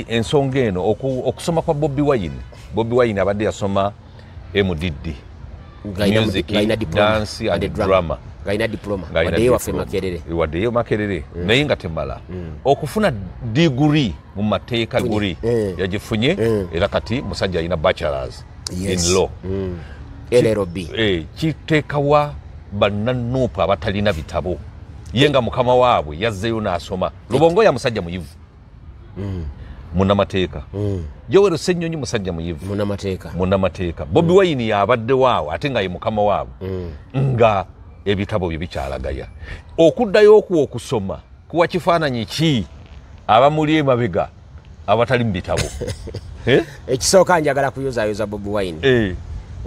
ensonga eno okusoma kwa bobi wayin bobi wayin abadde yasoma mdd waddeyo makerere mm. naye nga temala mm. okufuna diguri mu mateeka guri mm. yagifunye era kati musajja alina bachelors inlaw eh, kiteekawa bannanuupu abatalina bitabo ye nga mukama waabwe yazzeyo n'asoma lubongoya musajja muyivu munamateeka mm. yoweru senyonyi musajja muyivu munamateeka bobi mm. wayini yabadde waawo ate ngaye mukama waabo mm. nga ebitabo bye bikyalagaya okuddayo okuwa okusoma kuwa kifaananyi ki abamuli emabega abatali mu bitabo eh? ekisooka njagala kuyuzayuza bobi wayini eh.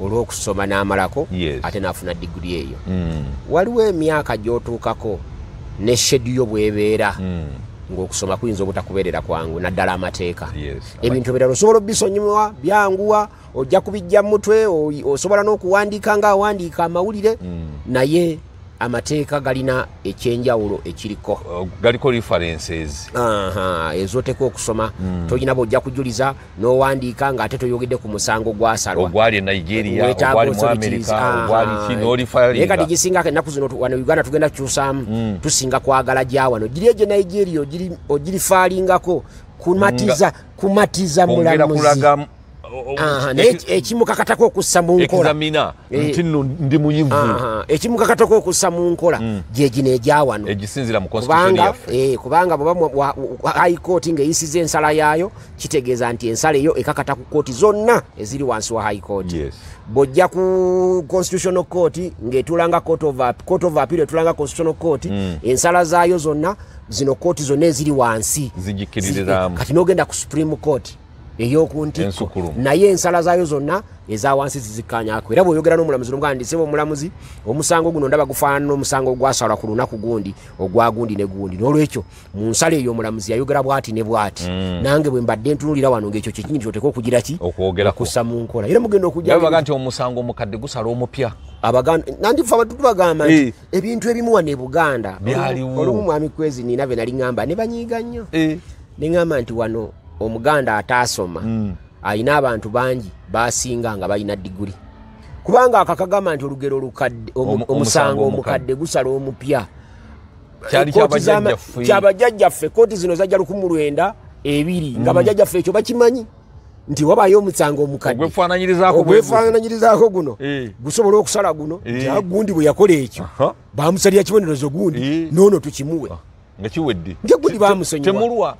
olwokusoma n'amalako ate nafuna diguri eyo waliwo emyaka gyotuukako neshedu yo bwebeera ngaokusoma kuyinza obutakubeerera kwangu naddala amateeka ebintu ebirala osobola obisonyiwa byanguwa ojja kubijja mutwe osobola n'okuwandiika ngaawandiika amawulire mm. naye amateeka galina ekyenjawulo ekiriko uh, galiko references ezoteka okusoma hmm. tolina bwojja kujuliza n'owandiika ng'ate toyogedde ku musango gwasalwa ogwali e nigeriaekati gisinga ennaku zino wano uganda tugenda kukyusaamu hmm. tusinga kwagala gya wano giri egyo nigeria ogirifaalingako kumatiza mulamuzi Ah, ah, ah, ekimukakatako okussa munkolaekimukakatako okussa mu nkola gyegino egyawanokubanga hicourt ngaeyisiza ensala yaayo kitegeeza nti ensala eyo ekakata ku kooti zonna eziri wansi wa hicourt bwojja ku constitutional court ngaetulanga court of appeal etulanga constitutional court hmm. ensala zaayo zonna zino kooti zonna eziri wansi eh, kati nogenda ku supreme court eyokuntikko naye ensala zaayo zonna ezawansi zizikanyako era bweyogera nomulamuzi nogandisebwa omulamuzi omusango guno ndaba gufaanana nomusango ogwasalwa ku lunaku gundi ogwagundi negundi nolwekyo munsala eyo omulamuzi yayogera bwati ne bwati mm. nange bwe mbadde ntunulira wano ngaekyo kyekini kyoteka okugira ki okusa mu nkola era mugenda okuga nti omusango omukadde gusala omupya nandifabatubagamba nti eh. ebintu ebimuwa ne buganda olumu mwami kwezi ninabe nalingamba nebanyiiga nnyo eh. neŋamba nti wano omuganda ataasoma hmm. ayina abantu bangi basinga nga balina diguri kubanga akakagamba nti olugero lukadde omusango omukadde gusala omupya kyabajajjaffe kooti zino zajja lukumu lwenda ebiri nga hmm. bajajjaffe ekyo bakimanyi nti wabayo omusango omukaddeogwefananyirizaako guno eh. gusobola okusala guno eh. gundi bwe yakola ekyo bamusalya kibonerezo gundi eh. noono tukimuwe ah. nga kiwedde nga gundi bamusonyiwa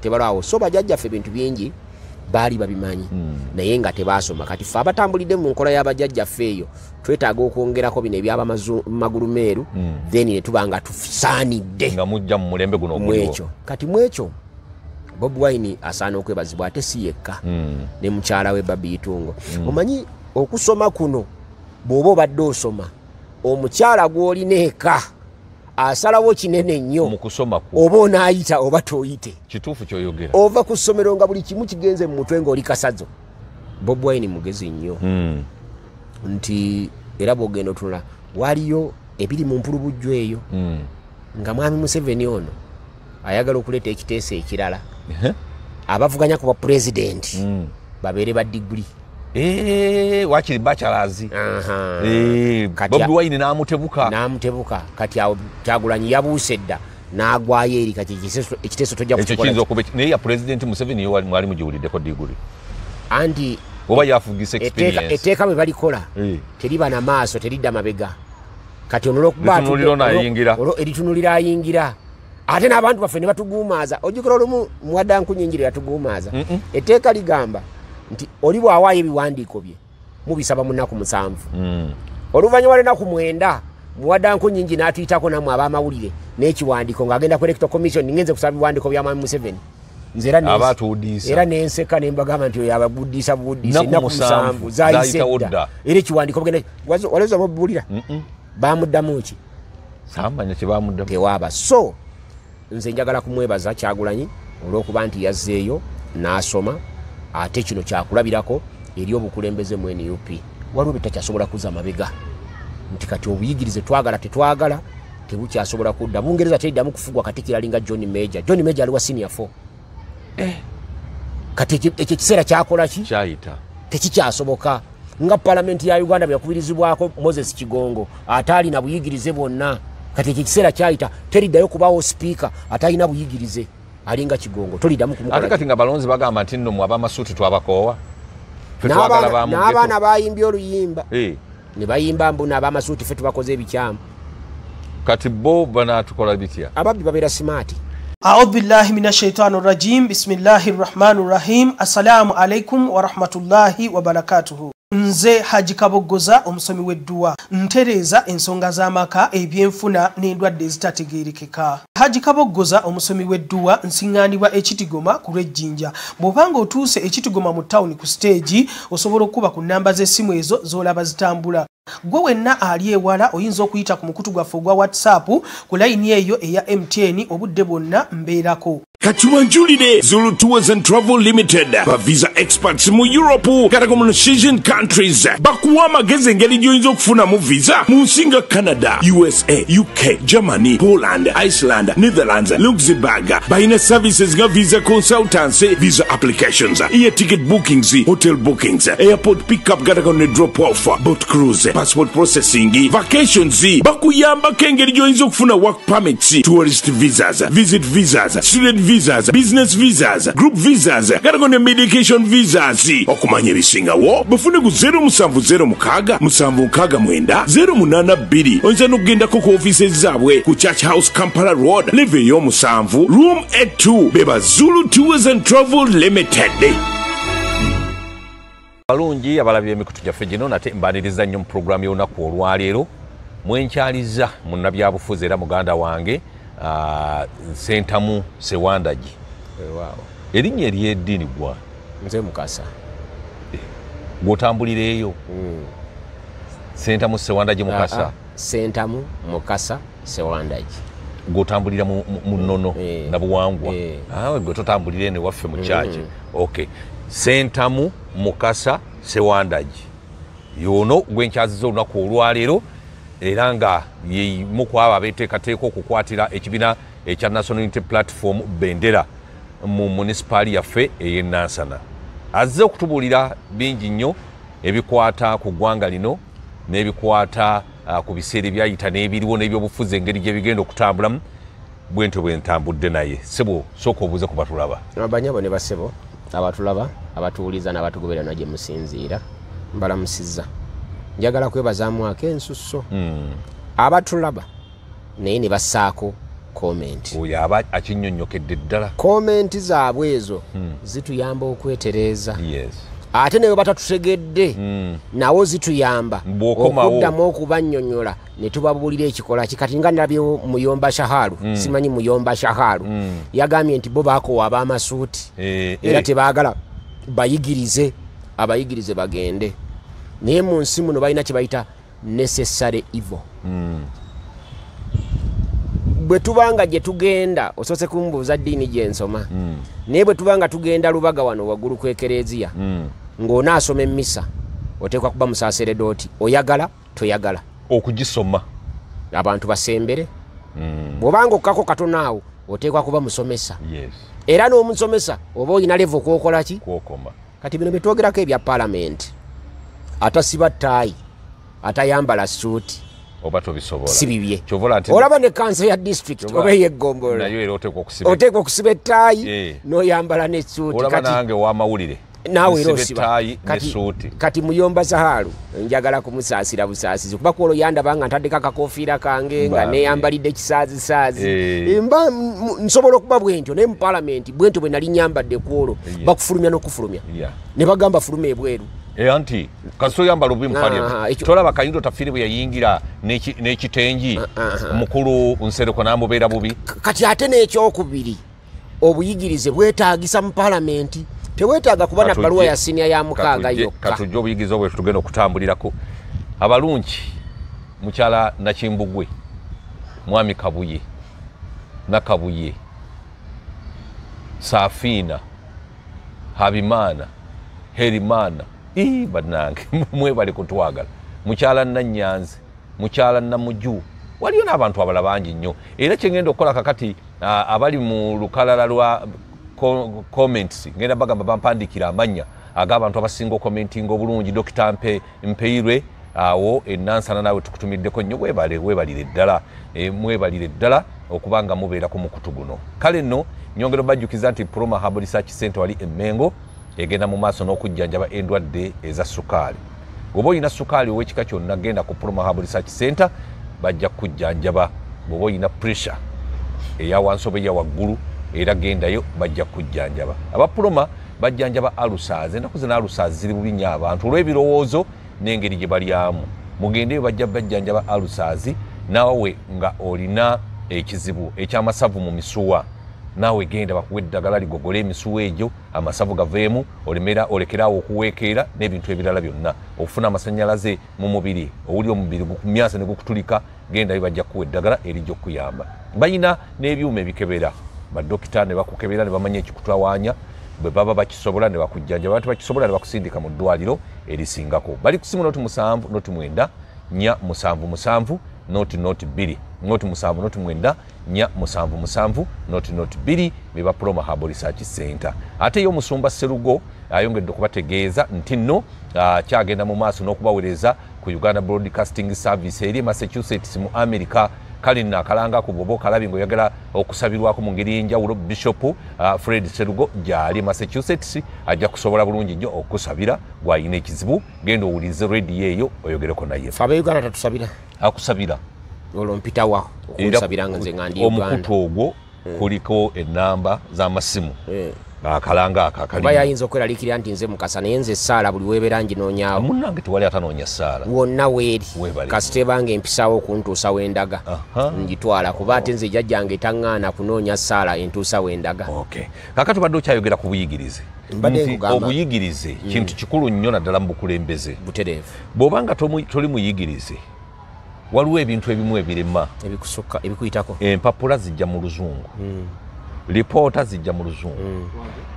tebalwawo so bajajjaffe ebintu bingi baali babimanyi hmm. naye nga tebasoma kati fe abatambulidde mu nkola y'abajajjaffe eyo twetaaga okwongerako bino ebyaba mumaguru meeru hmm. then ne tuba nga tusaaniddemuekyo kati mu ekyo bob wine asaana okwebazibwa ate si yekka hmm. ne mukyala we babiitungo omanyi okusoma kuno bw'oba obadde osoma omukyala gw'olina eka asalawo kinene nnyo oba onaayita oba toyite ova ku ssomero nga buli kimu kigenze mu mutwe ngaoli kasazo bobwaini mugezi nnyo hmm. nti era bwogenda otunula waliyo ebiri mu mpulubujju eyo hmm. nga mwami museveni ono ayagala okuleeta ekiteeso ekirala abavuganya ku bwa purezidenti hmm. babeere ba digulii Eh, wakiri bacalazi eh, bobi waine namutebuka namutebuka kati awo kyagulanyi yabuuse dda nagwayo eri kati ekiteeso tojakyo naye ya pulezidenti museveni yo mwali mugiwuliddeko diguri anti oba yafugisa etteeka bwe balikola eh. teriba na maaso teridda mabega kati onolwokubaeritunulira ayingira ate n'abantu baffe ne batugumaaza ojukira olumu muwadda nkunyingiro yatugumaaza etteeka ligamba nti oli bwawaayo ebiwandiiko bye mubisaba munaku musanvu hmm. oluvanyuma lwenaku mwenda muwaddanku nyingi natuyitako namw abamawulire nekiwandiiko ngaagenda kuelecto commission ninenze kusaba biwandiiko byamwami museveni era nenseka nembagamba nti abagudisa budisnamusanvu zayisedda era ekiwandiiko walozabbuulira bamuddamu ki tewaaba so nze njagala kumwebaza kyagulanyi olwokuba nti yazzeeyo n'asoma ate kino kyakulabirako eri obukulembeze mu nup waliwo betakyasobola kuza mabega nti kati obuyigirize twagala tetwagala tebukyasobola kudda bungereza teriddamu kufugwa kati kiralinga john major john major aliwa sinia f eh. kati ekyo ekiseera kyakolaki tekikyasoboka nga palamenti ya uganda bwe yakubirizibwako moses kigongo ate alina buyigirize bwonna kati ekyo ekiseera kyayita teriddayo kubawo sipiika ate alina buyigirize alinga kigongo toliddamu ate kati nga balonzi bagamba nti nno mwe abamasuuti twabakoowa n'abaana bayimbye oluyimba eh. ne bayimba mbu n'abamasuuti ffe tubakoze ebikyamu kati bo banatukola bitya ababbi babeera simaati من الشيطان الرجيم بسم الله الرحمن الرحيم السلام عليكم ورحمة الله وبركاته Nze Haji Kabogoza omusomi weddua ntereza ensonga z'amaka ebyenfuna n'endwadde ezitategeerekeka. Haji Kabogoza omusomi weddua nsinganibwa ekitigoma ku lw'ejjinja. Bw'obanga otuuse ekitigoma mu tawuni ku stage osobola okuba ku namba z'essimu ezo z'olaba zitambula. gwe wenna ali ewala oyinza okuyita ku mukutu gwaffe ogwa whatsapp ku layini eyo eya mtn obudde bwonna mbeerako katiwanjulire zulu tours and travel limited visa experts mu europe katako countries bakuwa amagezi engeri gyoyinza okufunamu visa mu nsi nga canada usa uk germany poland iceland netherlands luxembourg balina services nga visa consultancy visa applications iya ticket bookings hotel bookings airport pickup katako ne drop off boat cruise passport processing vacation z bakuyamba kengeri gyoyinza okufuna work permits tourist visas visit visas student visas business visas group visas garago ne medication visas okumanya ebisingawo bufune ku 07767982 oyinza nokugendako ku ofiisi ezizaabwe ku church house campala road live eyo omusanvu room a 2 beba zulu tours and travel limited day. balungi abalabi b'emikutu gyaffe gino nate mbaniriza nnyo mu puroguramu y'olunaku olwaleero mwenkyaliza munnabyabufuzi era muganda wange ah, sentamu sewandagi erinnya eryeddiini gwa nze mukasa eh, gwotambulira eyo hmm. sentamu sewandagi mukasa ah, ah, sentamu mukasa sewandagi gwotambulira mu nnono eh, nabuwangwa eh. awe gwe totambulire newaffe mu kyaki hmm. ok sentamu mukasa sewandagi yono gwe nkyazizza olunaku olwaleero era nga yemukwaba beteekateeka okukwatira ekibiina ekya national unity platform bendera mu munisipaali yaffe eyenansana azze okutubuulira bingi nnyo ebikwata ku ggwanga lino n'ebikwata ku biseera ebyayita n'ebiriwo n'ebyobufuzi engeri gyebigenda okutambulamu bwentyo bwentambudde naye sebo sooka obuuze ku batulaba abanyabo ne basebo abatulaba abatuwuliza n'abatugoberera nagye musinziira mbalamusiza njagala kwebazaamuako ensusso hmm. abatulaba naye ne bassaako komentiakinyonyokedde ddala komenti zaabwe ezo hmm. zituyamba okwetereeza ate ne batatutegedde hmm. nawo zituyamba okuddamu okubanyonyola netubabuulira ekikola kikati nga nabyo muyomba shaharu hmm. simanyi muyomba shaharu hmm. yagambye nti bo bakowa abamasuuti eh, eh. era tebagala bayigirize abayigirize bagende naye mu nsi muno balina kyebayita necessary evil bwe tubanga gye tugenda osose kumbuuza ddiini gyensoma naye bwe tubanga tugenda lubaga wano waggulu kw ekereziya ng'onaasoma emmisa oteekwa kuba musaaseredooti oyagala toyagala okugisoma abantu basembere hmm. bw'obanga okkako katono awo oteekwa kuba musomesa era n'omusomesa oba olina leva okwokola ki kati bino byetwogerako ebya paalamenti atasiba ttaayi atayambala suuti sibibye olaba ne kansa ya disitulikiti oba eyeggombolola oteekwa okusiba ettaayi eh. n'oyambala ne suuti naawe era osiba kati muyomba zahalu njagala kumusaasira busaasizi kuba kwolwo yandaba nga ntaddeko akakofiira kange nga neyambalidde kisaazisaazi mba nsobola okuba bwentyo naye mu palamenti bwentyo bwe nalinyambadde kwolwo bakufulumya n'okufulumya ne bagamba fuluma ebweru anti kasoyambala obubimutolaba ah, ah, kayindo tafiri bwe yayingira n'ekitengi ah, mukulu nsereko naamubeera bubi kati ate n'ekyokubiri obuyigirize bwetaagisa mu palamenti tewetaga kuba nabaluwa ya siniya ya mukaga yokkatujje obuyigiza obwetu tugenda okutambulirako abalungi mukyala nakimbugwe mwami kabuye nakabuye safiina habimaana herimaana banange mwebali kutwagala mukyala nanyanzi mukyala namuju waliyo n'abantu abala bangi nnyo era kyengenda okukola kakati abali mu lukalala lwa comments ngenda bagamba bampandikira amanya ag'abantu abasinga okomentinga obulungi dokita mpe mpeirwe awo enansana naawe tukutumiddeko nnyo webalire eddala eh, mwebalire eddala okuba nga mubeera ku mukutu guno kale nno nyongera bajjukiza nti proma habulisaki sente wali emmengo egenda mu maaso n'okujjanjaba endwadde eza sukaali bwoba olina sukaali ow'ekika kyonna genda ku proma habulisaki center bajja kukujjanjaba bwoba olina puressure eya wansi oba eya waggulu era gendayo bajja kujjanjaba abapuloma bajjanjaba alusaaz ennaku zina alusaaz ziri bubinya abantu olw'ebirowoozo n'engeri gye balyamu mugendeyo bajja bajjanjaba alusaaz naawe nga olina ekizibu ekyamasavu mu misuwa naawe genda bakuwa eddagala ligogole emisuwa egyo amasavu gaveemu olemera olekeraawo okuweekeera n'ebintu ebirala byonna okufuna amasanyalaze mu mubiri owuli omubiri myasa ne gukutulika gendayo bajja kuwa eddagala erijja okkuyamba bayina n'ebyuma ebikebera badokita nebakukebera nebamanya ekikutwawanya bwebaba bakisobola nebakujjanja abantu bakisobola nebakusindika mu ddwaliro erisingako bali ku simu noti musanvu noti mwenda nya musanvu musanvu noti noti biri noti musanvu noti mwenda nya musanvu musanvu noti noti biri beba puloma habo risaaki center ate yo musumba serugo ayongedde okubategeeza nti nno kyagenda mu maaso n'okubaweereza ku uganda broadcasting service eri massachusetts mu america kale nno akalangaku bwoba okalabi ngaoyagala okusabirwako mu ngeri yenjawulo bishopu uh, fred serugo gyali massachusetts ajja kusobola bulungi nnyo okusabira gwayina ekizibu genda owulirize rediyo eyo oyogereko naye abauganda tatusabira akusabira olompitawa okusabira nga nze nga ndi omukutu ogwo eh. kuliko enamba z'amasimu eh. ngaakalanga akakalbayayinza okweralikirira nti nze mukasa naye nze esaala buli webeera nginoonyaawo munange tewali atanoonya saala wonna weeri kasite ebanga empisaawo okuntuusa wendaga ngitwala kuba ate nze ejajjanga etaŋŋaana kunoonya saala entuusa wendaga kaka tubadde okyayogera ku buyigirize obuyigirize hmm. kintu kikulu nnyo naddala mu bukulembeze butereevu bw'obanga toli muyigirize waliwo ebintu ebimu ebirema ebikuyitako empapula zijja mu luzungu hmm. lipoota zijja mu luzungu mm.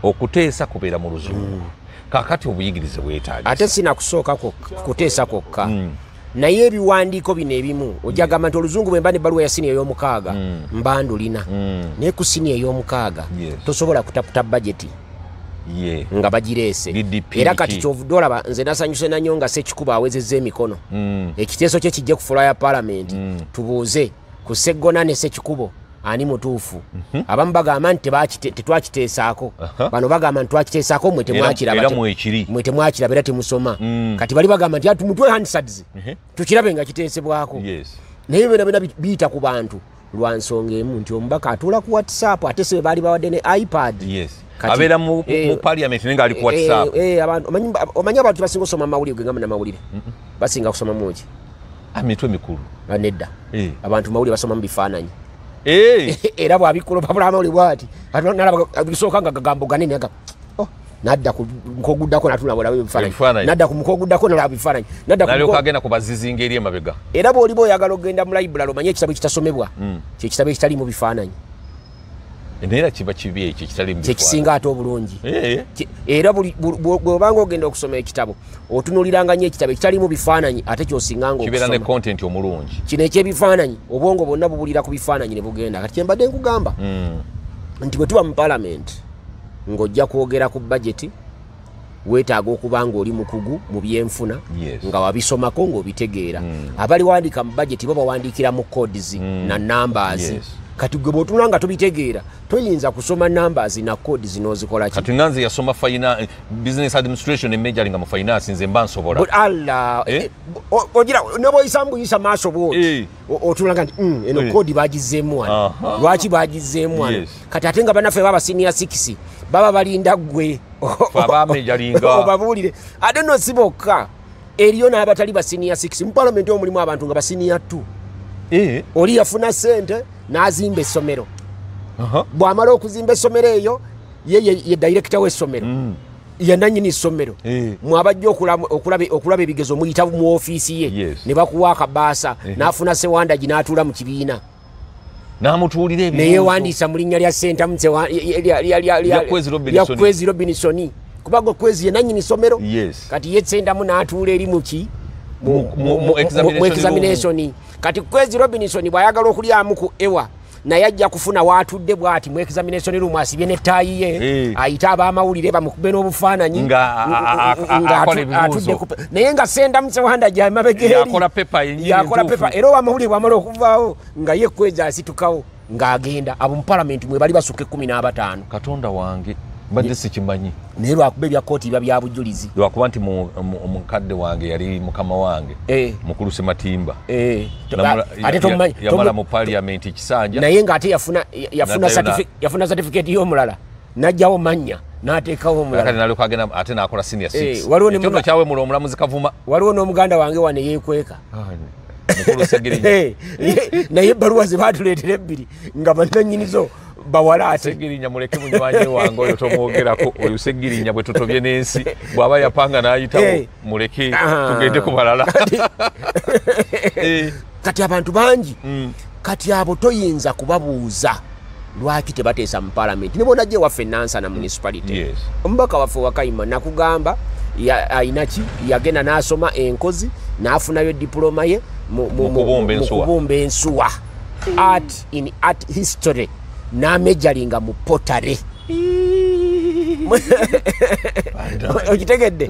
okuteesa kubeera mu luzungu mm. kaakati obuyigirize bwetaagisa ate sinakusooka kuteesa kwokka mm. naye ebiwandiiko bino ebimu ojagamba nti oluzungu bwemba nebbaluwa ya siniya ey'omukaaga mba ndulina naye ku siniya ey'omukaaga tosobola kutaputa bajeti nga bagireese era kati kyovudde olaba nze nasanyuse nanyo nga sekikuba awezezza emikono ekiteeso kye kijja ku fula ya paalamenti tubuuze ku seggona ne sekikubo ani mutuufu mhm. abamu bagamba nti tetwakiteesaako bano bagamba nti twakiteesaako mwe temwakirabamwe temwakiraba era temusoma mm. kati bali bagamba nti ah, mutwe hansads mhm. tukirabe nga kiteesebwako naye byonabyona biyita ku bantu lwa nsonga emu nti omubaka atuula ku whatsapp ate se baali bawadde ne ipad abeera mu eh, paliament naye ngaali ku eh, whatsappomanyi eh, abantu basinga okusoma mawulire gwe nga munamawulire basinga kusoma muki ah, mitwe mikulu banedda abantu mawulire basoma mu bifaananyi Eh. Eh, eh, era bwabikula obapulama oli bwati bisooka nga gagambo ganene aga oh, nadda ku muko guddako natula bwolabebifananadda ku muko guddako nalaba bifaananyi nadagenda ku bazizingaeri emabega era bwoliba oyagala okgenda mu laibulala omanye ekitabo ekitasomebwa mm. kyekitabo ekitali mu bifaananyi era kiba kibi ekyo kitalikisinga ate obulungi era bwobanga ogenda okusoma ekitabo otunuliranga nyo ekitabo ekitalimu bifaananyi ate kyosinganaomulungi kino ekyebifaananyi obwongo bwonna bubulira ku bifaananyi ne bugenda kati kyembadde nkugamba hmm. nti bwe tuba mu paalamenti ng'ojja kwogera ku bajeti wetaaga okuba nga oli mukugu mu byenfuna nga wabisomako ng'obitegeera hmm. abaliwandiika mu bajeti bo bawandiikira mu codes hmm. na numbers kati gwe bwotula nga tubitegeera toyinza kusoma numbers na code zino ozikola kati nanze yasoma business administration emajori nga mufinance nze mba nsobola alla eh? eh, ogira nebwoyisamu buyisa maaso bwoti eh. otulanga nti hmm, eno kodi bagizeemu wano lwaki bagizeemu wano kati ate nga banaffe babasinia sis baba balinda gwe obabuulire ate no si bokka eriyo n'abatali basinia sis mu palamenti omulimu abantu nga basinia t oli yafuna sente nazimba esomero bwamala okuzimba esomero eyo ye dairekita wesomero yenanyini somero mwabajja okulaba ebigezo muyita mu ofiisi ye nebakuwa akabaasa eh. nafuna sewandagi natuula mu kibiina neyewandiisa mu linnya lya sentamuyakwezi robinisoni kubaga okwezi yenanyini somero kati yesentamu natuula eri muki mu examination kati kwezi robinson bwayagala okulyamu ku ewa naye ajja kufuna waatudde bwati mu examination room asibye netaayi ye ayite abamawulire bamukube n'obufaananyi naye nga sendamsewanda gyamabegeriyakola pepa era owamawulire bwamala okuvaawo nga ye kwezi asitukawo ng'agenda abo mu palamenti mwe bali basuka ekkumi n'abataano katonda wange mbadde sikimanyi naye lwakuba ebyakooti biba bya bujulizi lwakuba nti mukadde wange yali mukama wange eh. mukulu sematimba eh. ate tomumanyiyamala mu paliamenti kisanja naye ngaate yafuna satifiketi y'omulala najjawo manya natekawoatenakolaiwaliwonokyawemula eh, omulamuzi kavuma waliwo n'omuganda wange wane yekweka ah, naye ebaluwa zebatuleetera ebbiri nga bananyinizo bawalaatesegirinya muleke munywanyi wange oyo tomwogerako oyo segirinya bwe tutobye n'ensi bw'aba yapanga n'ayitawo muleke ah. tugende ku balala kati eh. abantu bangi mm. kati abo toyinza kubabuuza lwaki tebateesa mu palamenti ne bonajja ewaffe nansa na munisipality omubaka waffe wakaima nakugamba ayinaki yagenda n'asoma enkozi n'afunayo diploma ye mukubumba ensuwa art in art history n'amejalinga mu potare okitegedde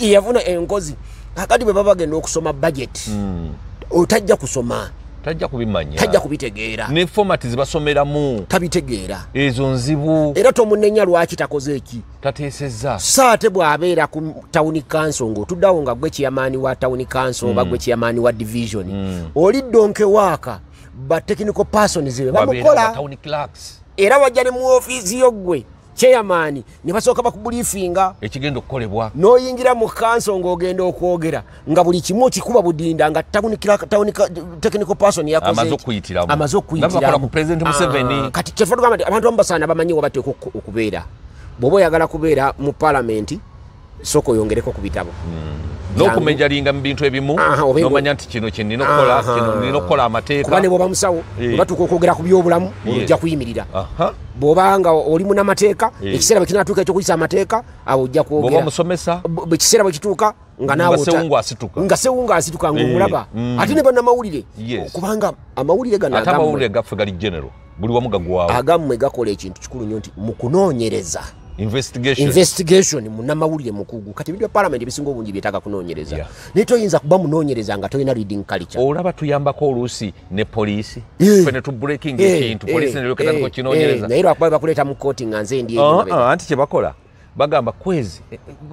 yavuna enkozi akati bwe babagenda okusoma bageti hmm. otajja kusoma tajja kubimanya tajja kubitegeera ne fomati zebasomeramu tabitegeera ezo nzibu era tomunenya lwaki takoze eki tateeseza saate bwabeera ku tawuni kanso ngaotuddawo nga gwe kiyamaani wa tawuni kanso oba hmm. gwe kiyamaani wa divisioni hmm. oli ddonkewaaka batechnical persons ziwe bamukola town clerks era wajja ne mu office yogwe chairman ne basoka bakubulifinga ekigendo kolebwa no yingira mu council ngogenda okwogera nga buli kimu kikuba budinda nga town clerk town technical person yakoze amazo kuyitira amazo kuyitira ku president mu 7 ah, kati chefodo kamati abantu ambasana bamanyi wabate okubera bobo yagala kubera mu parliament soko yongereko kubitabo mm. nokumejalinga mubintu ebimu nomanya nti kino kyenina okukolanina okukola amateekaba ne bwoba musawo eh. batuuka okwogera ku byobulamu ojja kuyimirira bwobanga oli munamateeka eh. ekiseera bwekinatuuka ekyokuyisa amateeka awo ojja kwogeramusomesa bwekiseera bwekituuka nga nawenga nga sewunga asituka ngaomulaba eh, mm. ate ne bannamawulire kubanga amawulire ganoatmawulire gaffe gali general buli wamu gagwawo agammwe gakola ekintu kikulu nnyo nti mukunoonyereza investigation munamawulire mukugu kati ebintu bya palamenti ebisinga obungi byetaaka kunoonyereza naye toyinza kuba munoonyereza nga tolina reading culture olaba tuyambako oluusi ne poliisi eh. eh, eh, naye lwakuba bakuleeta mu kooti nga nze ndi ah, ah, anti kyebakola bagamba kwezi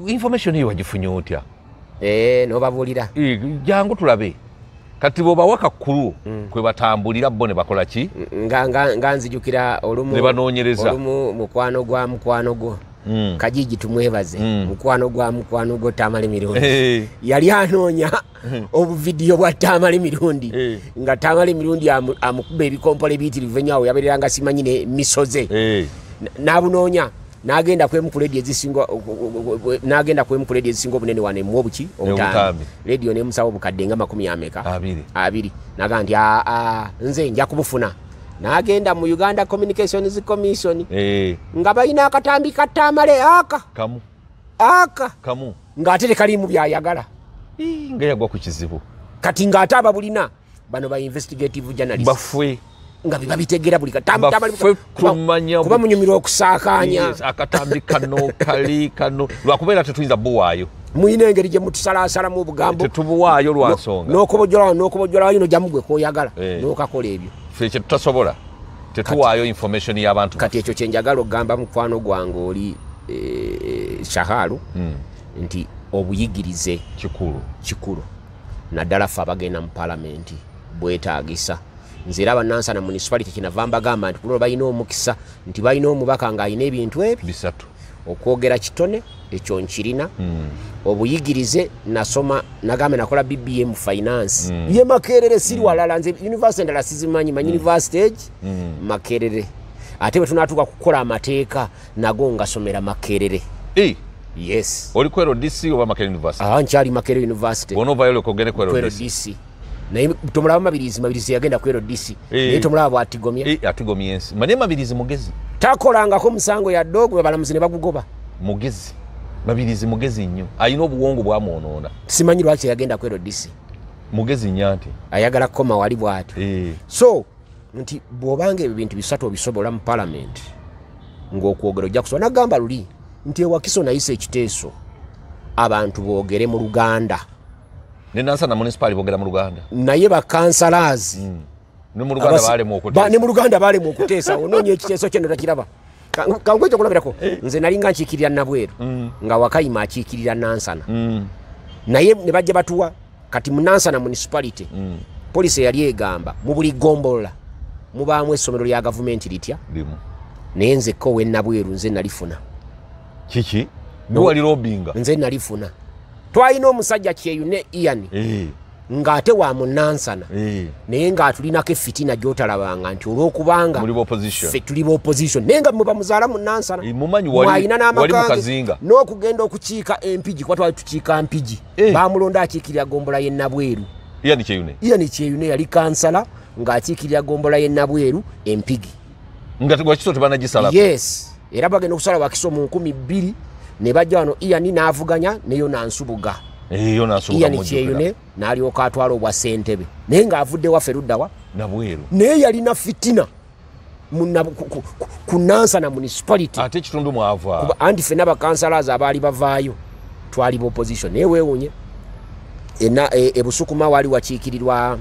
information eyo wagifunya otya nobabuulira jangu tulabe kati bobawaka kkulu mm. kwe batambulira bo ne bakola ki nga nzijukira olumunebanonyereza olumu mukwano gwa mukwano gwo Mm. kajiji tumwebaze mm. mukwano mm. gwa mukwano gwo tamale mirundi hey. yali anoonya mm. obuvidiyo bwa tamale mirundi hey. nga tamale mirundi amukuba ebikompola ebiyitirivu enyawo yabeereranga simanyine misoze hey. nabunoonya nagenda kwemu ku redio ezisinga nagenda kwemu ku redio ezisinga obunene wane mu obuki obutambi redio nemusaba obukadde nga makumi ameka abiri nagamba nti aa nze nja kubufuna nagenda mu uganda communications commission eh. nga balina akatambi kattamale aka kamu aka kamu ngaate tekalimu byayagala nga yagwa ku kizibu kati ngaate aba bulina bano ba investigative journalist bafwe nga biba bitegera bulikuba munyumirwa okusakanya akatambi kano kali kano lwakuba era tetuyinza buwaayo muyina engeri gyemutusalasalamu obugambotetubuwaayo eh, lwansonga nokubojolawo nokubojolawo yino jamugwe koyagala eh. nokakola ebyo fe kyetutasobola tetuwaayo infomation yabantu kati ekyo kyenjagala okugamba mukwano gwange oli eh, shaharu hmm. nti obuyigirize kikulu naddala fe abagenda mu palamenti bwetagisa nze era bannansana munisipality kyenava mbagamba nti kulolo balina omukisa nti balina omubaka ngaalina ebintu ebi okwogera kitone ekyo nkirina hmm. obuyigirize nasoma nagambe nakola bba mu finance hmm. ye makerere siri hmm. walala nze univesity endala sizimanyi mauniversity egi makerere ate bwe tunatuuka kukola amateeka nago ngasomera makerere eh? yes olikwero dc oba makerere univesity nkyali makerere univesity onaovayo olekogene kwero dc nayetomulaba mabirizi mabirizi yagenda kwero disi eh. naye tomulaba bwatigomyaatigomyensimanyemabirizi eh, mugezi takolangako musango yadde ogwe balamuzi ne bagugoba mugezi mabirizi mugezi nnyo ayina obuwongo bwamwonoona simanyi lwaki yagenda kwero disi mugezi nnya nti ayagala koma wali bwati eh. so nti bwobanga ebyo bintu bisatu obisobola mu palamenti ngaokwogera ojja kusoba nagamba luli nti ewakiso nayisa ekiteeso abantu boogere mu luganda nenansa na munisipaali boogera mu luganda naye bakansalaazi hmm. nemuluganda baalemu okuteesa onoonya ekiteeso kyeno takiraba kankwekyo kulabirako nze nalinga nkiikirira nabweru hmm. nga wakayima akiikirira nansana hmm. naye ne bajja batuwa kati munansana munisipality polisi eyali egamba mubuli gombolola mubaamu essomero lya gavumenti litya naye nze kowe nabweru nze nalifuna kiki newali robinga nze nalifuna twalina omusajja kyeyune ian eh. ngaate wa munansana eh. naye ngaatulinako efitina gyotalabanga nti olwokubanga fe tuli bopositio naye nga mwebamuzaala munansanamwalina eh, namakange n'okugenda okukiika empiji kuba twali tukiika mpiji bamulonda akiikirira gombola yennabweru ian kyeyune yali kansala ng'akiikirira gombola yennabweru empigi yes era bagenda okusala wakiso mu nkumi bbiri nebajja wano iani navuganya neyo nansubuga iani kyeyo ne nalyoka atwala obwa sentebe naye ngaavudde waffe luddawa naye yalina fitina kunansana municipalityanti fena bakansalaz abaali bavaayo twali bopositio naye wewunye ebusukuma e, e waali wakiikirirwa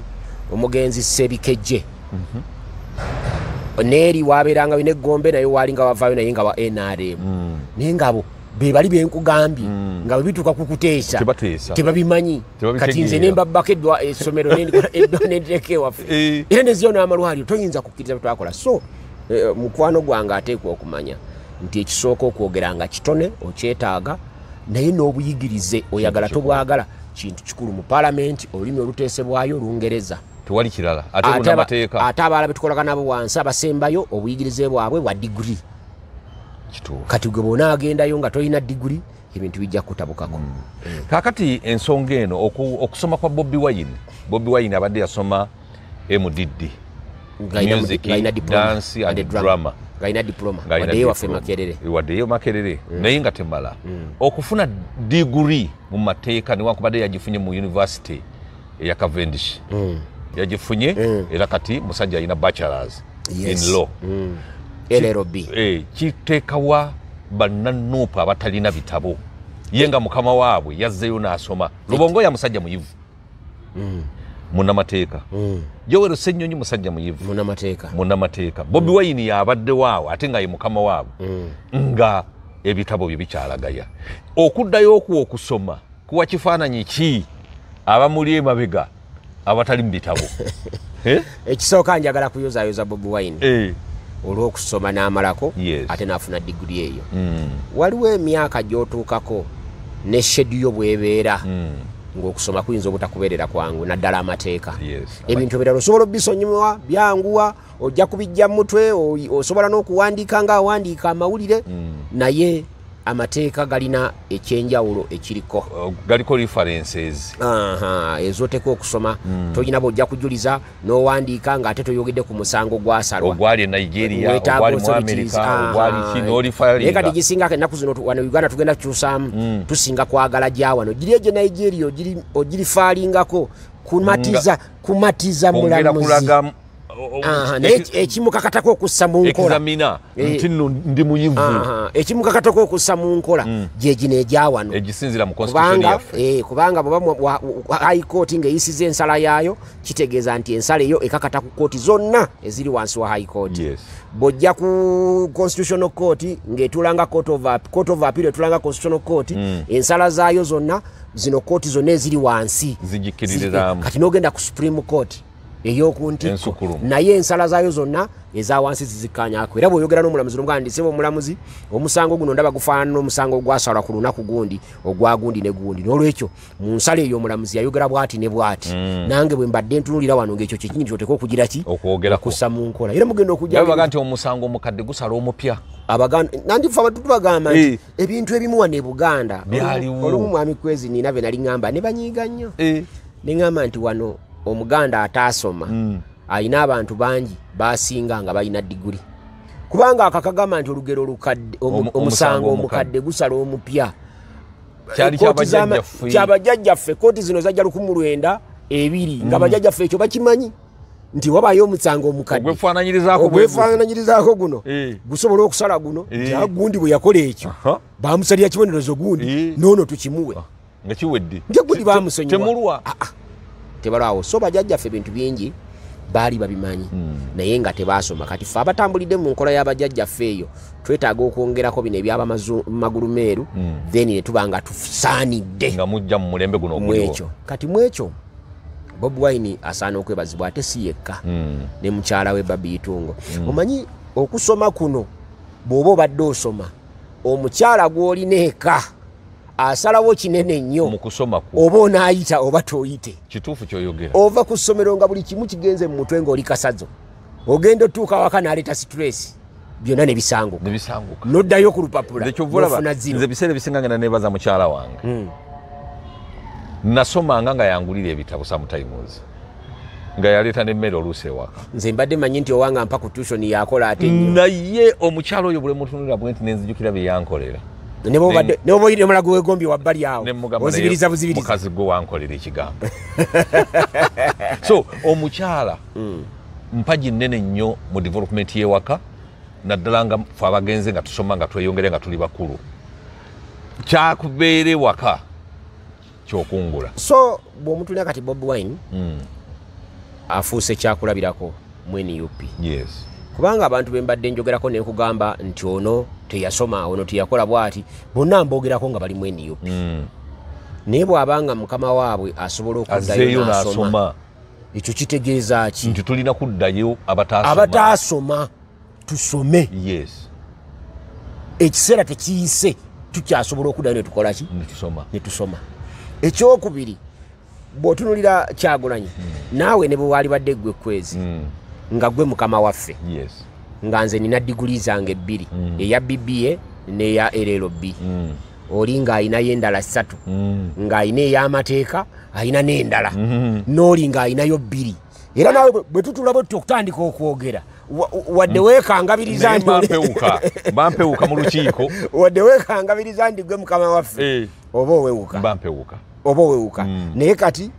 omugenzi sebikejje mhm. neeri waberangayo negombe naye waalinga wavaayo naye nga wa nrm mm. naye ngabo bebali byenkugambye mm. nga bwebituuka kukuteesa tebabimanyi kati nze nembabbako esomero nendireka ewaffe eh. era neziona amalwaliro toyinza kukkiriza betwakola so eh, mukwano gwange ateekwa okumanya nti ekisooka okwogera nga kitone okyetaaga naye n'obuyigirize oyagala tobwagala kintu kikulu mu paalamenti olulimi oluteesebwayo lungereza tewali kirala ate abalala betukolaganabo wansi abasembayo obuyigirize bwabwe bwa digiri kati gwe bonaagendayo nga tolina diguri ebintu bijja kutabukako mm. kakati ensonga eno okusoma kwa bobi wayine bobi wayine abadde yasoma mdd ngainadiplomawaddeyomakerere mm. naye nga temala mm. okufuna diguri mu mateeka newankubadde yagifunye mu univesity eya cavendish yagifunye era kati musajja alina bachelors in law llb kiteekawa eh, bannanuupu abatalina bitabo ye nga mukama waabwe yazzeyo n'asoma lubongo ya musajja muyivu mm. munamateeka mm. jowero senyonyi musajja muyivu munamateeka bobi mm. wayini yabaddewo awo ate nga ye mukama waabwe nga ebitabo byo bikyalagaya okuddayo okuwa okusoma kuwa kifaananyi ki abamuli emabega abatali mu bitabo eh? ekisooka njagala kuyozaayoza bobi wayini eh. olw'okusoma n'amalako ate n'afuna diguri eyo mm. waliwo emyaka gyotuukako ne sheduyo bwebeera mm. ngaokusoma kuyinza obutakubeerera kwangu naddala amateeka ebintu ebirala osobola obisonyiwa byanguwa ojja kubijja mutwe osobola n'okuwandiika nga awandiika amawulire mm. naye amateeka galina ekyenjawulo ekiriko uh, galiko references ezoteka okusoma hmm. tolina beojja kujuliza n'owandiika ng'ate toyogedde ku musango gwasalwaetaaga e tegisingako ennaku zino wano uganda tugenda kukyusaamu hmm. tusinga kwagala gya wano giri egye nigeria ogirifaalingako kumatiza mulamuzi ekimukakatako okussa munkola nti ndi muyivu ekimukakatako okussa mu nkola gyegino egyawanokubanga bwba hicourt ngaeyisiza ensala yaayo kitegeeza nti ensala eyo ekakata ku kooti zonna eziri wansi wa hicourt bwojja ku constitutional court ngaetulanga court of appeal etulanga constitutional court mm. ensala zaayo zonna zino kooti zonna eziri wansi eh, kati nogenda ku supreme court eyokuntiko naye ensala zaayo zonna ezawansi zizikanyako era bweoyogera nomulamuzi nomugaa sibe omulamuzi omusango guno ndaba gufaanana nomusango ogwasalwa ku lunaku gundi ogwagundi negundi nolwekyo mu nsala eyo omulamuzi yayogera bwati ne bwati mm. nange bwe mbadde ntunulira wano ngaekyo kyekini kyoteka okugira ki okwogerakussa mu nkola era mugenda okuaga nti omusango omukadde gusala omupya abagandanandibagamba nti eh. ebintu ebimuwa ne buganda olumu mwami kwezi nina be nali gamba nebanyiiga nnyo eh. neamba nti wano omuganda ataasoma mm. alina abantu bangi basinga nga balina diguri kubanga akakagamba nti olugero lukadde omusango omukadde gusala omupya kyabajajjaffe kooti zino zajja lukumulwenda ebiri nga mm. bajajjaffe ekyo bakimanyi nti wabayo omusango omukaddeogwefananyirizaako guno eh. gusobola okusala guno eh. gundi bwe yakola ekyo bamusalira kibonerezo gundi eh. noono tukimuwe ah. nga kiwedde nga gundi bamusonyiwa tebalwawo so bajajjaffe bintu bingi baali babimanyi hmm. naye nga tebasoma kati fe abatambulidde mu nkola y'abajajjaffe eyo twetaaga okwongerako bino ebyaba magulu meeru hmm. then ne tuba nga tusaaniddemwekyo kati mwekyo bob wine asaana okwebazibwa ate si yekka hmm. ne mukyala we babiitungo omanyi okusoma kuno bw'oba obadde osoma omukyala gw'olina eka asalawo kinene nnyo oba onaayita oba toyite ova ku ssomero nga buli kimu kigenze mu mutwe ng'oli kasazo ogenda otuuka waka naleeta sitressi byonna ne bisanguka noddayo ku lupapulanze biseera ebisinga ngenda nebaza mukyala wange hmm. nasomanga nga yangulira ebitabo samutimes nga yaleeta nemmere oluusi ewaka nze mbadde manyi nti owanga mpa ku tushoni yakola ate naye omukyala oyo bulemutunulira bwenti nenzijukira bye yankolera nebobaire mulago wegombi wabali awo oziviriza buzibirizamukazigwewankolera ekigambo so omukyala hmm. mpaji nene nnyo mu developumenti yewaka naddala nga fe abagenze nga tusoma nga tweyongere nga tuli bakulu kyakubeera ewaka kyokungula so bwomuntu lina kati bob wine hmm. afuuse kyakulabirako mu nup yes kubanga abantu bembadde njogerako nekugamba nti ono teyasoma ono teyakola bwati bonna mboogerako nga balimu eniop hmm. naye bwabanga mukama waabwe asobola okuddayo nasoma ekyo kitegeeza ki nti tulina kuddayo abataasoma tusome ekiseera tekiyise tukyasobola okuddayo netukolaki netusoma ekyokubiri bwotunulira kyagulanyi hmm. naawe ne bwewalibadde eggwe kwezi hmm. nga gwe mukama waffe yes. nga nze nina diguli zange bbiri mm. eya bba neya llb mm. oli ng'ayinayo endala ssatu mm. ng'ayina ey'amateeka ayina n'endala mm-hmm. n'oli ng'ayinayo bbiri era nawe bwe tutulabe tuti okutandika okwogera wadde weekangabiriza mbampewuka mu lukiiko wadde weekangabiriza ndi gwe mukama waffe eh. oba owewuka oba owewuka mm. naye kati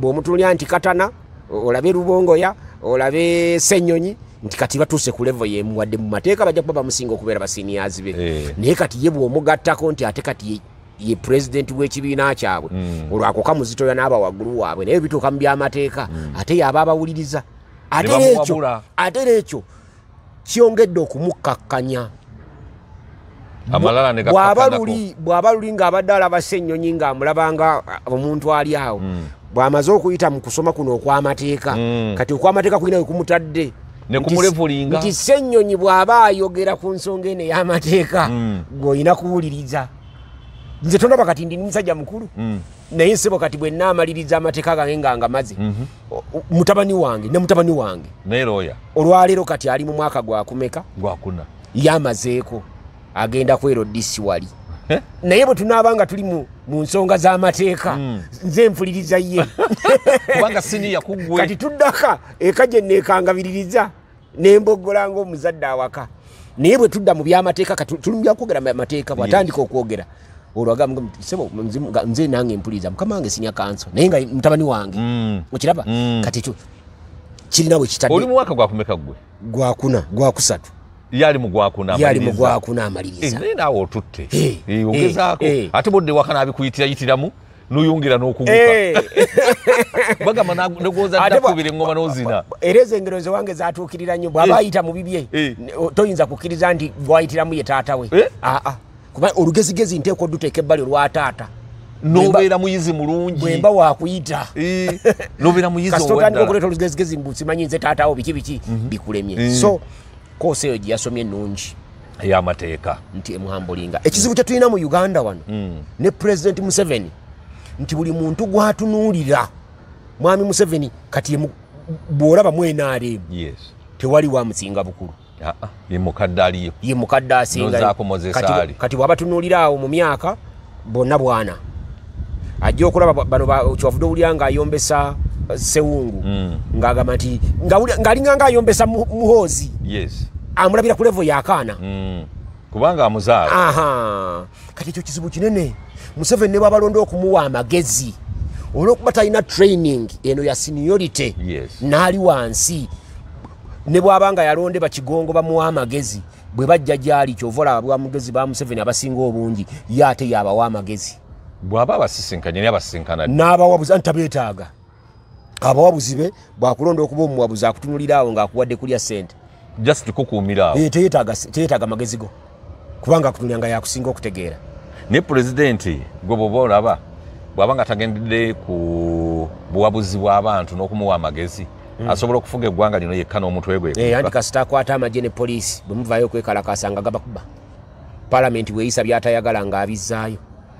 bw'omutulya nti katana olabe rubongoya olabe senyonyi nti kati batuuse ku levo yemuwadde mu mateeka bajja kuba bamusinga okubeera basiniyazi be eh. naye kati ye bwomugattako nti ate kati ye purezidenti w'ekibiina kyabwe mm. olwako kamuzitoya n'aba waggulu waabwe naye bituuka mu byamateeka mm. ate yaaba abawuliriza ate n'ekyo kyongedde okumukkakkanya bwaba luli ng'abadde alaba senyonyi ng'amulabanga omuntu ali awo mm. bwamaze okuyita mu kusoma kuno okw'amateeka mm. kati okw'amateeka kulina we kumutadde nti senyonyi bw'aba ayogera ku nsonga eno ey'amateeka mm. gweoyina kuwuliriza nze tondaba kati ndi nimusajja mukulu mm. naye nsebo kati bwenna amaliriza amateeka gange nga nga maze mhm. mutabani wange ne mutabani wange olwaleero kati ali mu mwaka gwakumeka yamazeeko agenda kwero disi wali Eh? naye bwe tunaabanga tuli mu nsonga z'amateeka mm. nze mpuliriza ye kati tuddaka eka gye nekangabiririza nemboggola ngaomuzadde awaka naye bwe tudda mu byamateeka tulumbya kwogera mateeka bwatandika okwogera olwagambanze nange mpuliriza mukama wange sinya kanso naye nga mutabani wange mm. okiraba mm. kati kirinawe kitaolimwaka gwakumeka gwe gwakuna gwakusatu yali mugwakunayali mugwakunamalirizanaawe eh, otutte eh, eh, ogezaako ate bodde wakana abikuyitira yitiramu noyongera n'okubukabagambanegozanakubira engoma nozina era ezo engero zewange zatuukirira nnyo bwaba ayita mu bibye toyinza kukkiriza nti gwayitiramu ye taata we aa ah, ah. kuba olugezigezi nteeka odduteeka ebbali olwa taata nobeera muyizi mulungi bwemba wakuyita nobeera muyizi kasitotandika okuleeta olugezigezi mbusimanyi nze taatawo biki biki mhm. bikulemye so kosa eyo gyeyasomye enungi eyamateeka nti emuhambulinga ekizibu kyetulina mu uganda wano hmm. ne president museveni nti buli muntu gwatunuulira mwami museveni kati bworaba mwenaremu tewali wamusinga bukulu ah, ah, ye mukadde asingakati wabatunuulira awo mu myaka bonna bwana ajja okulaba bano kyavudde owulira ngaayombesa sewungu mm. ngagamba nti ngalinganga ayombesa muhoozi yes. amulabira ku levo yakaana mm. kubanga amuzaala kati ekyo kizibu kinene museveni ne bwabalonda okumuwa amagezi olwokuba talina training eno ya siniority yes. naali wansi ne bwabanga yalonde bakigongo bamuwa amagezi bwe bajja gyali kyova olaba bwamugezi ba museveni abasinga obungi ye ate yabawa amagezi bwaba abasisinkanye naye abasisinkana n'abawabuza nti tabeetaaga abawabuzibe bwakulonda okuba omuwabuzi akutunulira awo ngaakuwadde kulya sente teyetaaga magezi go kubanga akutunulira nga yakusinga okutegeera naye pulezidenti gwe bwoba olaba bwaba nga tagendedde ku buwabuzi bw'abantu n'okumuwa amagezi hmm. asobola okufuga eggwanga lino yekka n'omuntu wegweanti eh, kasita akwata amagye ne poliisi bwe muvayo okwekalakaasa nga gabakuba palamenti weeyisa byatayagala ng'abizzaayo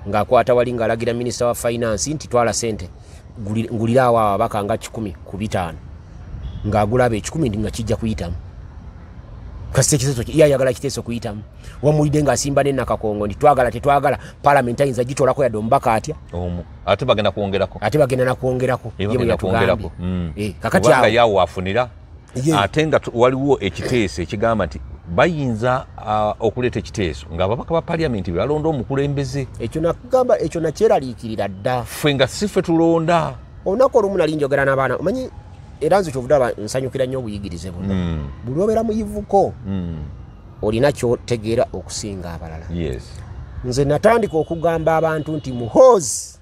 ng'akwata wali ng'alagira minisita wa finance nti twala sente ngulirawo ababaka nga kikumi ku bitaano ng'agulaba ekikumi ndi nga kijja kuyitamu yayagala kiteeso kuyitamu wamulidde ngaasimba nenakakongo nti twagala tetwagala palament ayinza gitolako yadde omubaka atya ate bagenda kwongerako ate bagenda nakwongerako mm. eh, kakatiyawafunira ate nga waliwo ekiteeso ekigamba nti bayinza uh, okuleeta ekiteeso ngaababaka ba paliamenti bebalonda omukulembeze ekyo nakugamba ekyo nakyeraliikirira dda ffe nga siffe tulonda olunaku olumu nali njogera n'abaana omanyi era nze kyovudaba nsanyukira nnyo obuyigirize buno hmm. buli obeera muyivuko hmm. olina kyotegera okusinga abalala nze natandika okugamba abantu nti muhoozi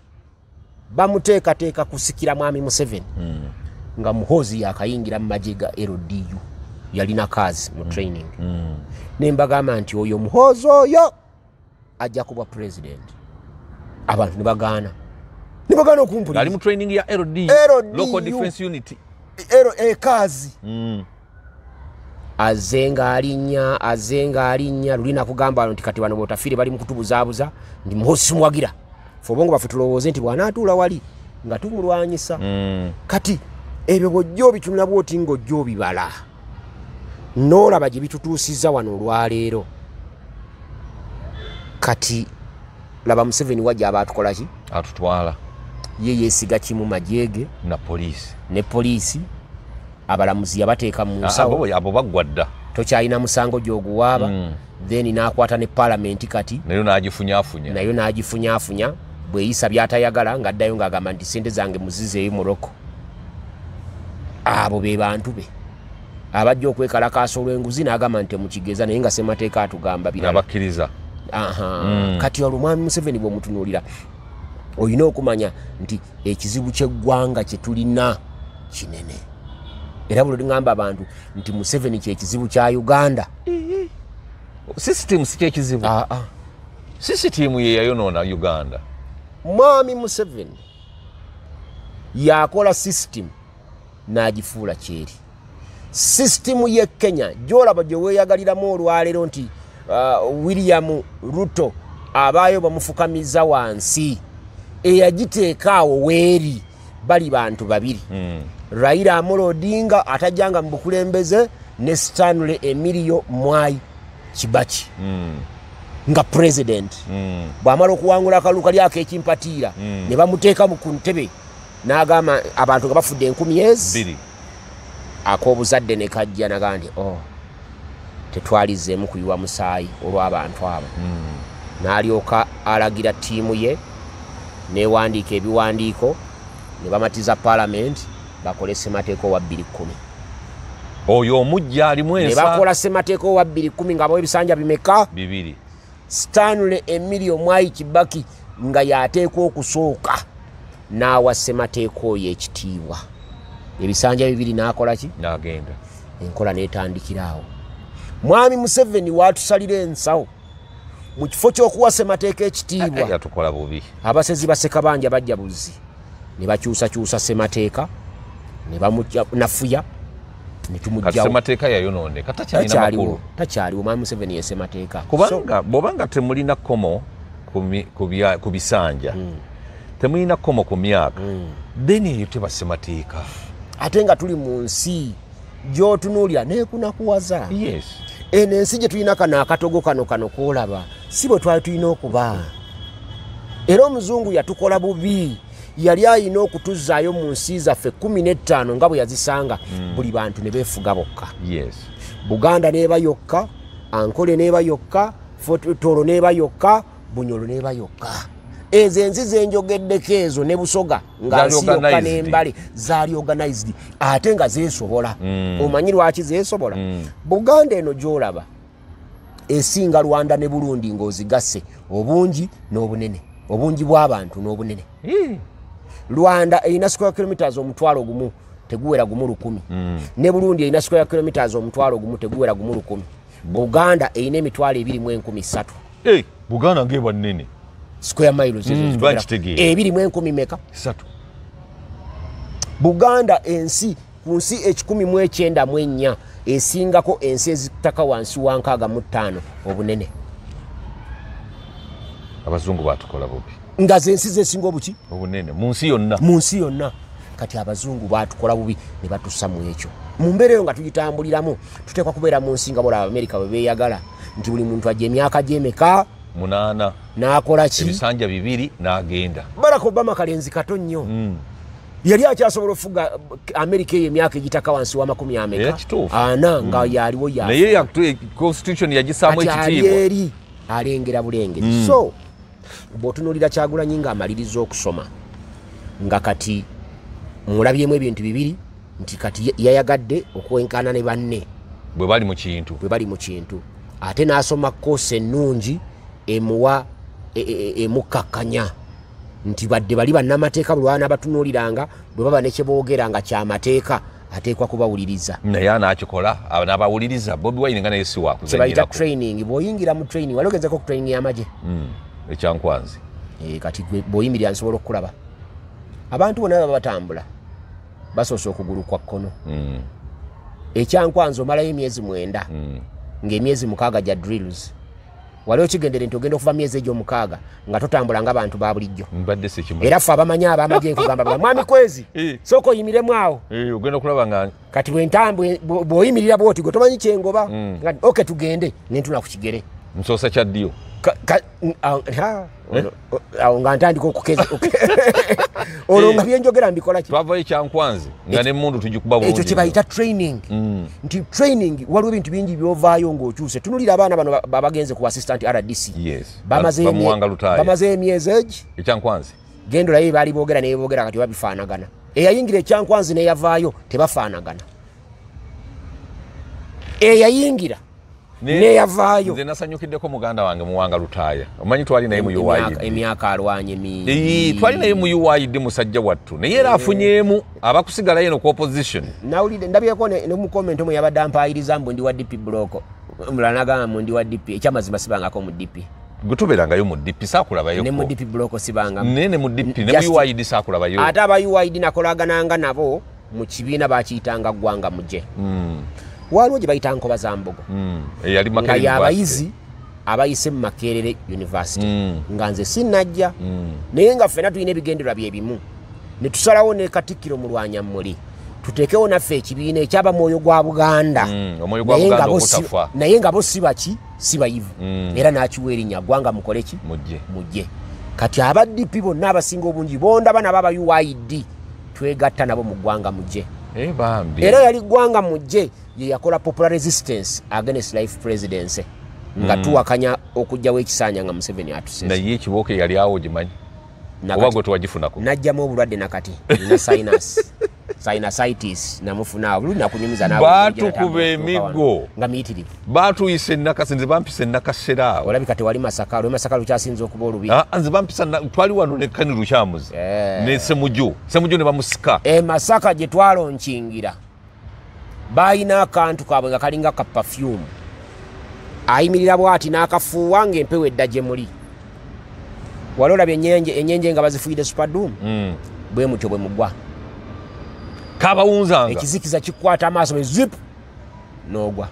bamuteekateeka kusikira mwami museveni hmm. nga muhoozi yakayingira mu magye ga rdu yalina kazi mu mm. training mm. mm. nembagamba nti oyo muhoozi oyo ajja kubwa president abantu nebagaana nebagaana okumpulizaekazi e, mm. aze ngaalinnya aze ngaalinnya lulinakugamba nti kati bano bootafiire bali mukutubuzaabuza nti muhoozi simuwagira fe obongo bafe tulowooze nti bwanaatuula wali nga tumulwanyisa mm. kati ebyo bwojjo obitunulabwoti ngaojjo obibala n'olaba gye bitutuusizza wano olwaleero kati laba museveni wajja aba atukolaki atutwala ye yeesiga kimu majeege napoliisi ne poliisi abalamuzi yabateeka mu ah, nsawo abo baggwa dda tokyalina musango gyoguwaaba hmm. then n'akwata ne paalamenti kati nayo n'agifunyafunya nayo n'agifunyafunya bweyisa byatayagala ng'addayo ng'agamba nti sente zange muzizeeyo muroko abo be bantu be abajja okwekalakaasa olwenguzi nagamba nti mukigeza naye nga semateeka atugamba birabakkiriza hmm. kati olwo mwami museveni bwomutunuulira olina okumanya nti ekizibu kyeggwanga kyetulina kinene era buli oligamba abantu nti museveni kyekizibu kya uganda sisitiimu sikyekizibu sisitiimu yeyayonoona uganda mwami museveni yakola sisitiimu nagifuula kyeri sisitimu ye kenya gyolaba gyeweyagaliramu olwaleero nti uh, william ruto abaayo bamufukamiza wansi eyagiteeka awo weeri bali bantu babiri mm. raira amolodinga atajjanga mu bukulembeze ne stanle emiriyo mwai kibaki mm. nga president mm. bwamala okuwangula akalulu kali ako ekimpatiira mm. ne bamuteekamu ku ntebe n'agamba abantu nga bafudde enkumi ezi akobuzadde ne kajja naga nti o oh, tetwalizeemu kuyiwa musaayi olw'abantu abo hmm. n'alyoka alagira ttiimu ye newandiika ebiwandiiko ne bamatiza paalamenti bakole ssemateeka owa 21 oyo omujja alimunebakola ssemateeka owa 21 nga bawa ebisanja bimeka stanle emiri omwayi kibaki nga yateekwa okusooka n'awa ssemateeka oyo ekitiibwa ebisanja bibiri nakola ki nagenda enkola netandikiraawo mwami museveni watusalira ensawo mu kifo kyokuwa semateeka ekitiibwa abasezi baseka banja bajja buzi ne bakyusakyusa semateeka ne bamuja nafuya nekyaliwo mwami museveni yesemateeka kubanga so, bwobanga temulina komo ku bisanja mm. temulina komo ku myaka mm. then eyo tebasemateeka ate nga tuli mu nsi gyotunuulira nekunakuwaza yes. eno ensi gye tulina kano akatogo kano kano kolaba si bwe twali tulina okuba era omuzungu yatukola bubi yali ayina okutuzaayo mu nsi zaffe 15 nga bwe yazisanga mm. buli bantu ne beefuga bokka yes. buganda neeba yokka ankole neeba yokka tolo neeba yokka bunyolo neeba yokka ezo enzizi enjogeddeko ezo ne busoga nga nsiyoka nembale zaali organized ate nga zesobola mm. omanyi lwaki zesobola mm. buganda eno gyolaba esinga lwanda ne bulundi ngaozigase obungi n'obunene obungi bw'abantu n'obunene lwanda hmm. erina squa kilomitas omutwalo gumu teguwera gumu lukumi hmm. ne bulundi erina squa kilomitas omutwalo gumu teguwera gumu lukumi hmm. buganda erina emitwalo ebiri mu enkumi ssatu buganda ngaebwa nene Mm. buganda ensi ku nsi 194 esingako ensi ezitaka wansi wa 65 obunene abazungu batukola bubi nga zensi zesinga obuki obunene munsi yonna munsi yonna kati abazungu batukola bubi ne batussa mu ekyo mu mbeera eyo nga tugitambuliramu tuteekwa kubeera mu nsi nga bolaba amerika bwe beeyagala nti buli muntu ajja emyaka gyemeka munana nakolaki ebisanja bibiri nagenda barack obama kalenzi kato nnyo hmm. yali akyasobola ofuga amerika eyo emyaka egitaka wansi wa makumi amekaana hmm. nga yaliwo yaconstitution yagisaamu ekitiibwaeri alengera bulengeri hmm. so bwotunulira kyagulanyi ngaamaliriza okusoma nga kati mulabyemu ebintu bibiri nti kati yayagadde okwenkaana ne banne bwe bali mukintu bwe bali mu kintu ate n'asoma koosi ennungi emuwa e, e, e, emukakanya nti badde bali bannamateeka bulwaa nabatunuliranga bwe baba nekyebogera nga kyamateeka ateekwa kubawuliriza naye anakikola nabawuliriza bobi wine nga naye siwakuzebaita training bwoyingira mu training wali ogenzeko ku training yamaje hmm, ekyankwanzi eh, kati bwoyimirira nsobola okulaba abantu bona baba batambula basoose okugulu kwa kkono hmm. ekyankwanzi omalayo emyezi mwenda hmm. ngaemyezi mukaaga ja drills wali okigendere nti ogenda okuva myezi egyomukaaga nga totambula nga bantu babulijjo era ffe abamanyi abamaje nkugambamwami kwezi eh. sooka oyimiremu awo eh, kati bwoyimirira bwoti gwe tomanyi kyengoba mm. ok tugende nentula ku kigere msosa kya ddyo ngantandika okukeza olwo nga byenjogera mbikolaki twavayo ekyankwanze nga nemundu tujikubaekyo kyebayita training mm. nti training waliwo ebintu bingi byovaayo ngaokyuse tunulira abaana bano abagenze ku assistant rdc bamaze emyezegi ekyankwanze genda olaye baali boogera naye boogera kati babifaanagana eyayingira ekyankwanze neyavaayo tebafaanagana eyayingira neyavaayo ne, ne nasanyukiddeko muganda wange muwanga lutaaya omanyi twali naye emyaka alwanye mingi twali naye mu uid musajja wattu naye era eh. afunyeemu abakusigala yeno ku opposition nawulidde ndabyeko nemukomenti omwe yabadde ampayiriza mbu ndi wa dp bulooko omulala nagamba mu ndi wa dp ekyamazima sibangako mu dp getuberangayo mu dp sakulabayomdp bulooko sibanganaye ne mu dp ne mu uid sakulabayo ate aba uid nakolagananga nabo mu kibiina bakiyitanga ggwanga muje mm. waliwo gye bayita nkoba za mbogo mm. eh, nga yabayizi abayise mu makerere univesity mm. nga nze sinajja mm. naye nga fena tulina ebigendererwa byebimu netusalawo ne katikkiro mulwanya muli tuteekewo naffe ekibiina ekyaba mwoyo gwa buganda naye nga bo sibaki sibayivu era nakiwa erinnya ggwanga mukoleki mujje kati aba dp bonna abasinga obungi bondabanabo aba uid twegatta nabo mu ggwanga mujje Eh bambi. Era yali gwanga mujje ye yakola popular resistance against life presidency. Nga mm. tuwakanya okujja we kisanya nga Museveni atusese. Na ye kiboke yali awo jimanyi. Nagwa go tuwajifuna ko. Najja mu bulwadde nakati. Na sinus. sinusitis namufuna olundi nakunyumiza batukuba emiggo nga miyitirivu batuyisa enakase nze bampisa enakasera awo olabika tewali masaka lwe masaka lukyasinza okuba olubi ah, nze bampisa twali wano nekani lukyamuzi eh. nesemuju semuju ne bamusika emasaka eh, gye twalonkingira balina akantu kaabwe nga kalinga kapafyumu ayimirira bwati n'akafuuwa ngaempewo edda gye muli wali olaba enyenje nga bazifuyire supadumu hmm. bwe mutyo bwe mugwa kabawunzanga ekizikiza kikwata amaaso bezip nogwa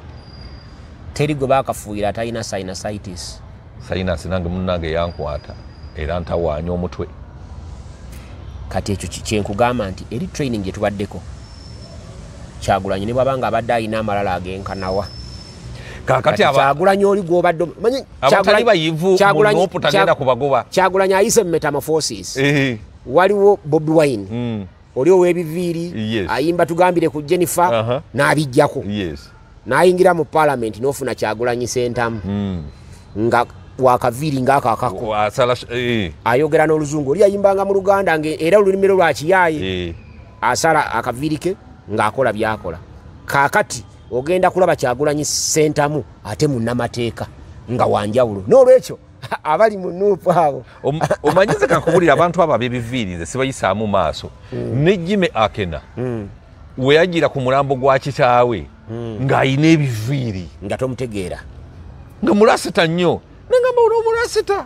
terigwe bakafuuyira atalina sinasitis sinas nange munange yankwata era ntawanya omutwe kati ekyo kyenkugamba nti eri training yetubaddeko kyagulanyi ne bwabanga abadde alina amalala agenkanawa kyagulanyi ayise mumetamorphosis waliwo bobi wine oli owebiviiri ayimba tugambire ku jennifer nabijjako nayingira mu palament nofuna kyagulanyisentamu hmm. nga wakaviiri ngaakakako eh. ayogera n'oluzungu oli yayimbanga mu luganda era olulimiro lwakiyaye eh. asala akaviiri ke ngaakola byakola kakati ogenda kulaba kyagulanyisentamu ate munnamateeka nga wanjawulo n'olwekyo abali mu nuupu abo omanyize kakubulira abantu abo ab'ebiviiri nze sibayisaamu maaso hmm. ne jime akena hmm. weyajira ku mulambo gwa kitaawe hmm. ng'ayina ebiviiri nga tomutegeera nga mulasita nnyo nengamba onoomulasita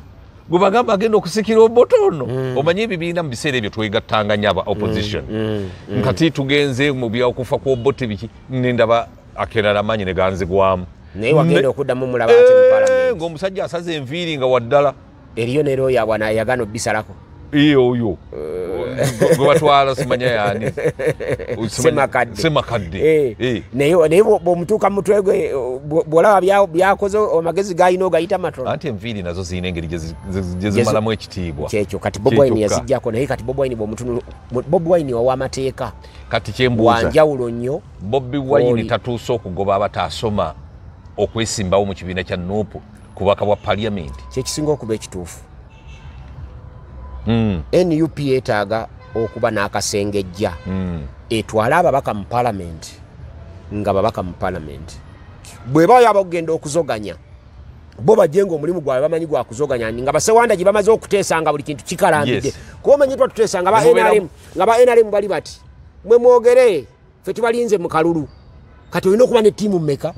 gwe bagamba agenda okusikira oboto ono omanye ebibiina mu biseera ebyo twegattanganya aba opposition kati tugenze mu byokufa kw'obote biki nendaba akenala manyi neganzigwamu naye wagenda okuddamu mulaba ati mupalamenti eh, ngaomusajja asaza enviiri nga waddala eriyo neero yawanayagana obisalako iyo oyo eh. gwebatwala simanya yanisemakadde nayenaye eh. bwomutuuka mumutwe gwe bwolaba byakoze amagezi galina ogayita matono anti enviiri nazo zirina engeri gyezimalamu ekitiibwa kyekyo kati bobwine yazijjako naye kati bobwine bobwine wawamateeka kati kyembwanjawulo nnyo bobi wayini tatuuse okugoba abataasoma okwesimbawo mukibiina kya nopu kubaka bwa paliamenti kyekisinga okuba ekituufu hmm. nup yetaaga okuba nakasengejja hmm. etwale ababaka mu palamenti nga babaka mu palamenti bwebayo abakugenda okuzoganya bo bajenga omulimu gwabwe bamanyi gwakuzoganya nga basewanda gye bamaze okuteesa nga buli kintu kikalambidde kubamanyi twa tutesa nga ba nrm bali bati mwemwogere fe tibalinze mu kalulu kati olina okuba ne tiimu mumeka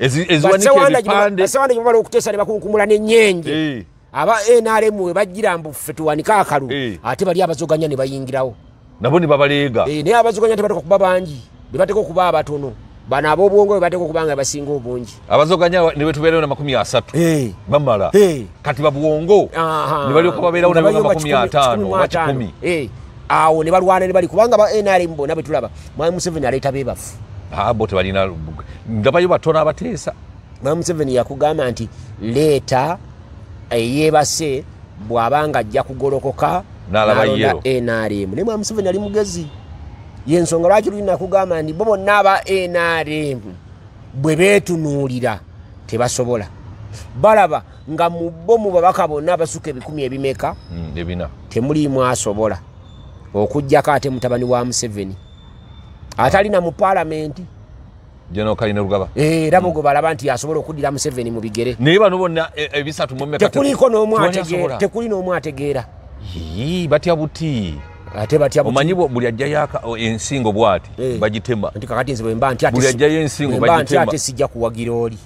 ezwanikeebipandeasewanda kibala okutesa nebakunkumula nenyenje aba nrm webagira mbufe tuwanika akalu ate bali abazoganya nebayingirawo nabo nibabaleega naye abazoganya tebateka okuba bangi bebateka okuba abatono bano abobwongo webateka okubanga basinga obungi abazoganya nibetubeerewo na 3 bamala kati babwongo nibalioka babeerawo nabo5 awo nebalwana nebali kubanga ba nrm bona betulaba mwami museveni aleeta bebafu abo tebalina nga bayo batona abateesa mwami museveni yakugamba nti leeta eyebase bwabanga ajja kugolokoka nrmu naye mwami museveni ali mugezi yensonga lwaki lulinakugamba nti bo bonna aba nrm bwe betunuulira tebasobola balaba nga mubo mubabaka bonna abasuka ebikumi ebimeka mm, temulimu asobola okujjako ate mutabani wa museveni atalina mu paalamenti era bogwe eh, balaba nti asobola okuddira museveni mu bigere eh, eh, tekuliko n'omwategeera batya buti omanyi buli ajjayo ensingo bwati bagitemaate sijja kuwagira oli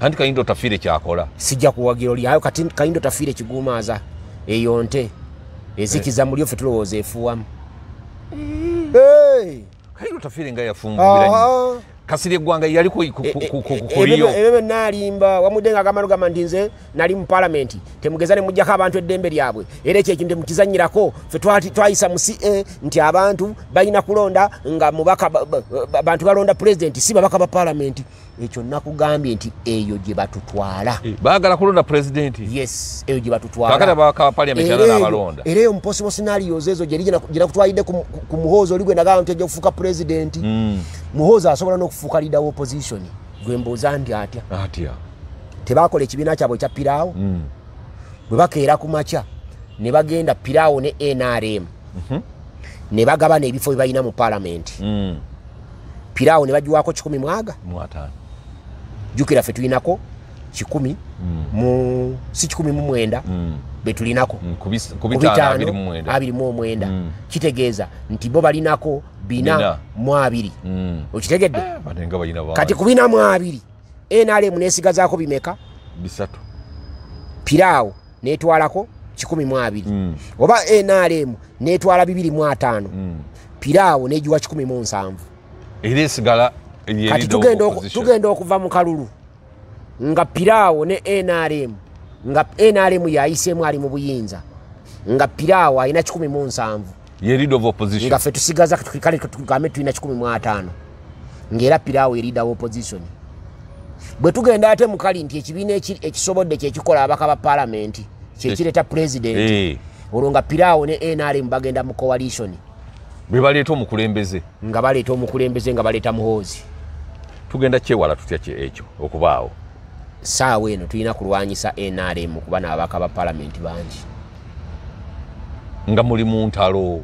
anti kayindo tafiire kyakola sijja kuwagira oli ayo kayindo tafiire kigumaaza eyo nte ezikiza mulyo fe tulowooza efuwamu Hey! kaliro tafiri nga yafumbira ah, ah, ah. kasire gwanga yali ko kuliyo eh, eh, eh, ebe ebe nalimba wamudenga kamaru kama ndinze nali mu parliament temugezale mujja ka abantu eddembe lyabwe era kye kimde mukizanyira ko fetwati twaisa mu CA nti abantu bayina kulonda nga mubaka abantu balonda president si babaka ba parliament ekyo nakugambye nti eyo gye batutwala eh, baagala kulonda presidenti yes eyo gye batutwalaera eyo mupossible senarios ezo gyenakutwalidde ku muhoozi oli gwe nagamba nti ajja kufuuka presidenti hmm. muhoozi asobola n'okufuuka lida w opposition gwe mbuuza nti atya atya tebakola ekibiina kyabwe kya piraawo hmm. bwe bakeera ku makya ne bagenda piraawo ne nrm mhm. ne bagabana ebifo bye balina mu paalamenti hmm. piraawo ne bagiwaako 1 mwaga jukira fe tulinako kikumi mm. mu si kikumi mu mwenda mm. betulinako mm, kubitaano abiri mu omwenda kitegeeza nti bo balinako bina mu abiri okitegedde eh, kati ku bina mu abiri enalemu nesigazaako bimeka bisatu piraawo netwalako kikumi mu abiri oba enalemu netwala bibiri mu ataano piraawo negiwa kikumi mu nsanvu era esigala kati tugenda okuva mu kalulu nga pirawo ne nrm nga nrm yayiseemu ali mu buyinza nga pirawo alina 17 ngaffe tusigaza kale tugambe tulina 15 ngaera pirawo yelida opposition bwe tugenda ate mukali nti ekibiina ekisobodde kyekikola abaka ba paalamenti kyekireeta president olwo nga pirawo ne nrm bagenda mu coalition bebaleeta omukulembeze nga baleeta omukulembeze nga baleeta muhoozi tugenda kyewala tutya ekyo okubaawo saawa eno tulina kulwanyisa nrm kuba n'abaka ba palamenti bangi nga muli muntalo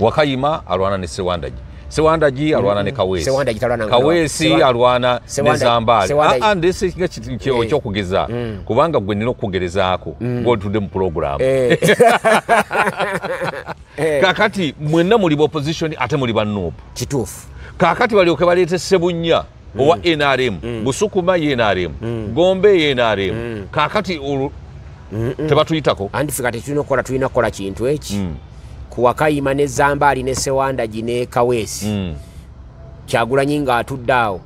wakayima alwana ne sewandagi sewandagi mm-hmm. alwana ne kaweesikaweesi alwana nezambaalinga ah, ah, eh. ekyokugeza mm. kubanga gwe nina okugerezaako ngaolitudde mm. mu puroguramu eh. eh. kakati mwenna muli bopositioni ate muli bannuupu kituufu kakati balyoke baleete sebunya hmm. owa nrm hmm. busukuma nrm hmm. gombe nrm kakati tebatuyitako andife kati tulinakola tulina kukola kintu eki kuwakayima nezamba alina esewanda ginekaweesi kyagulanyi ngaatudde awo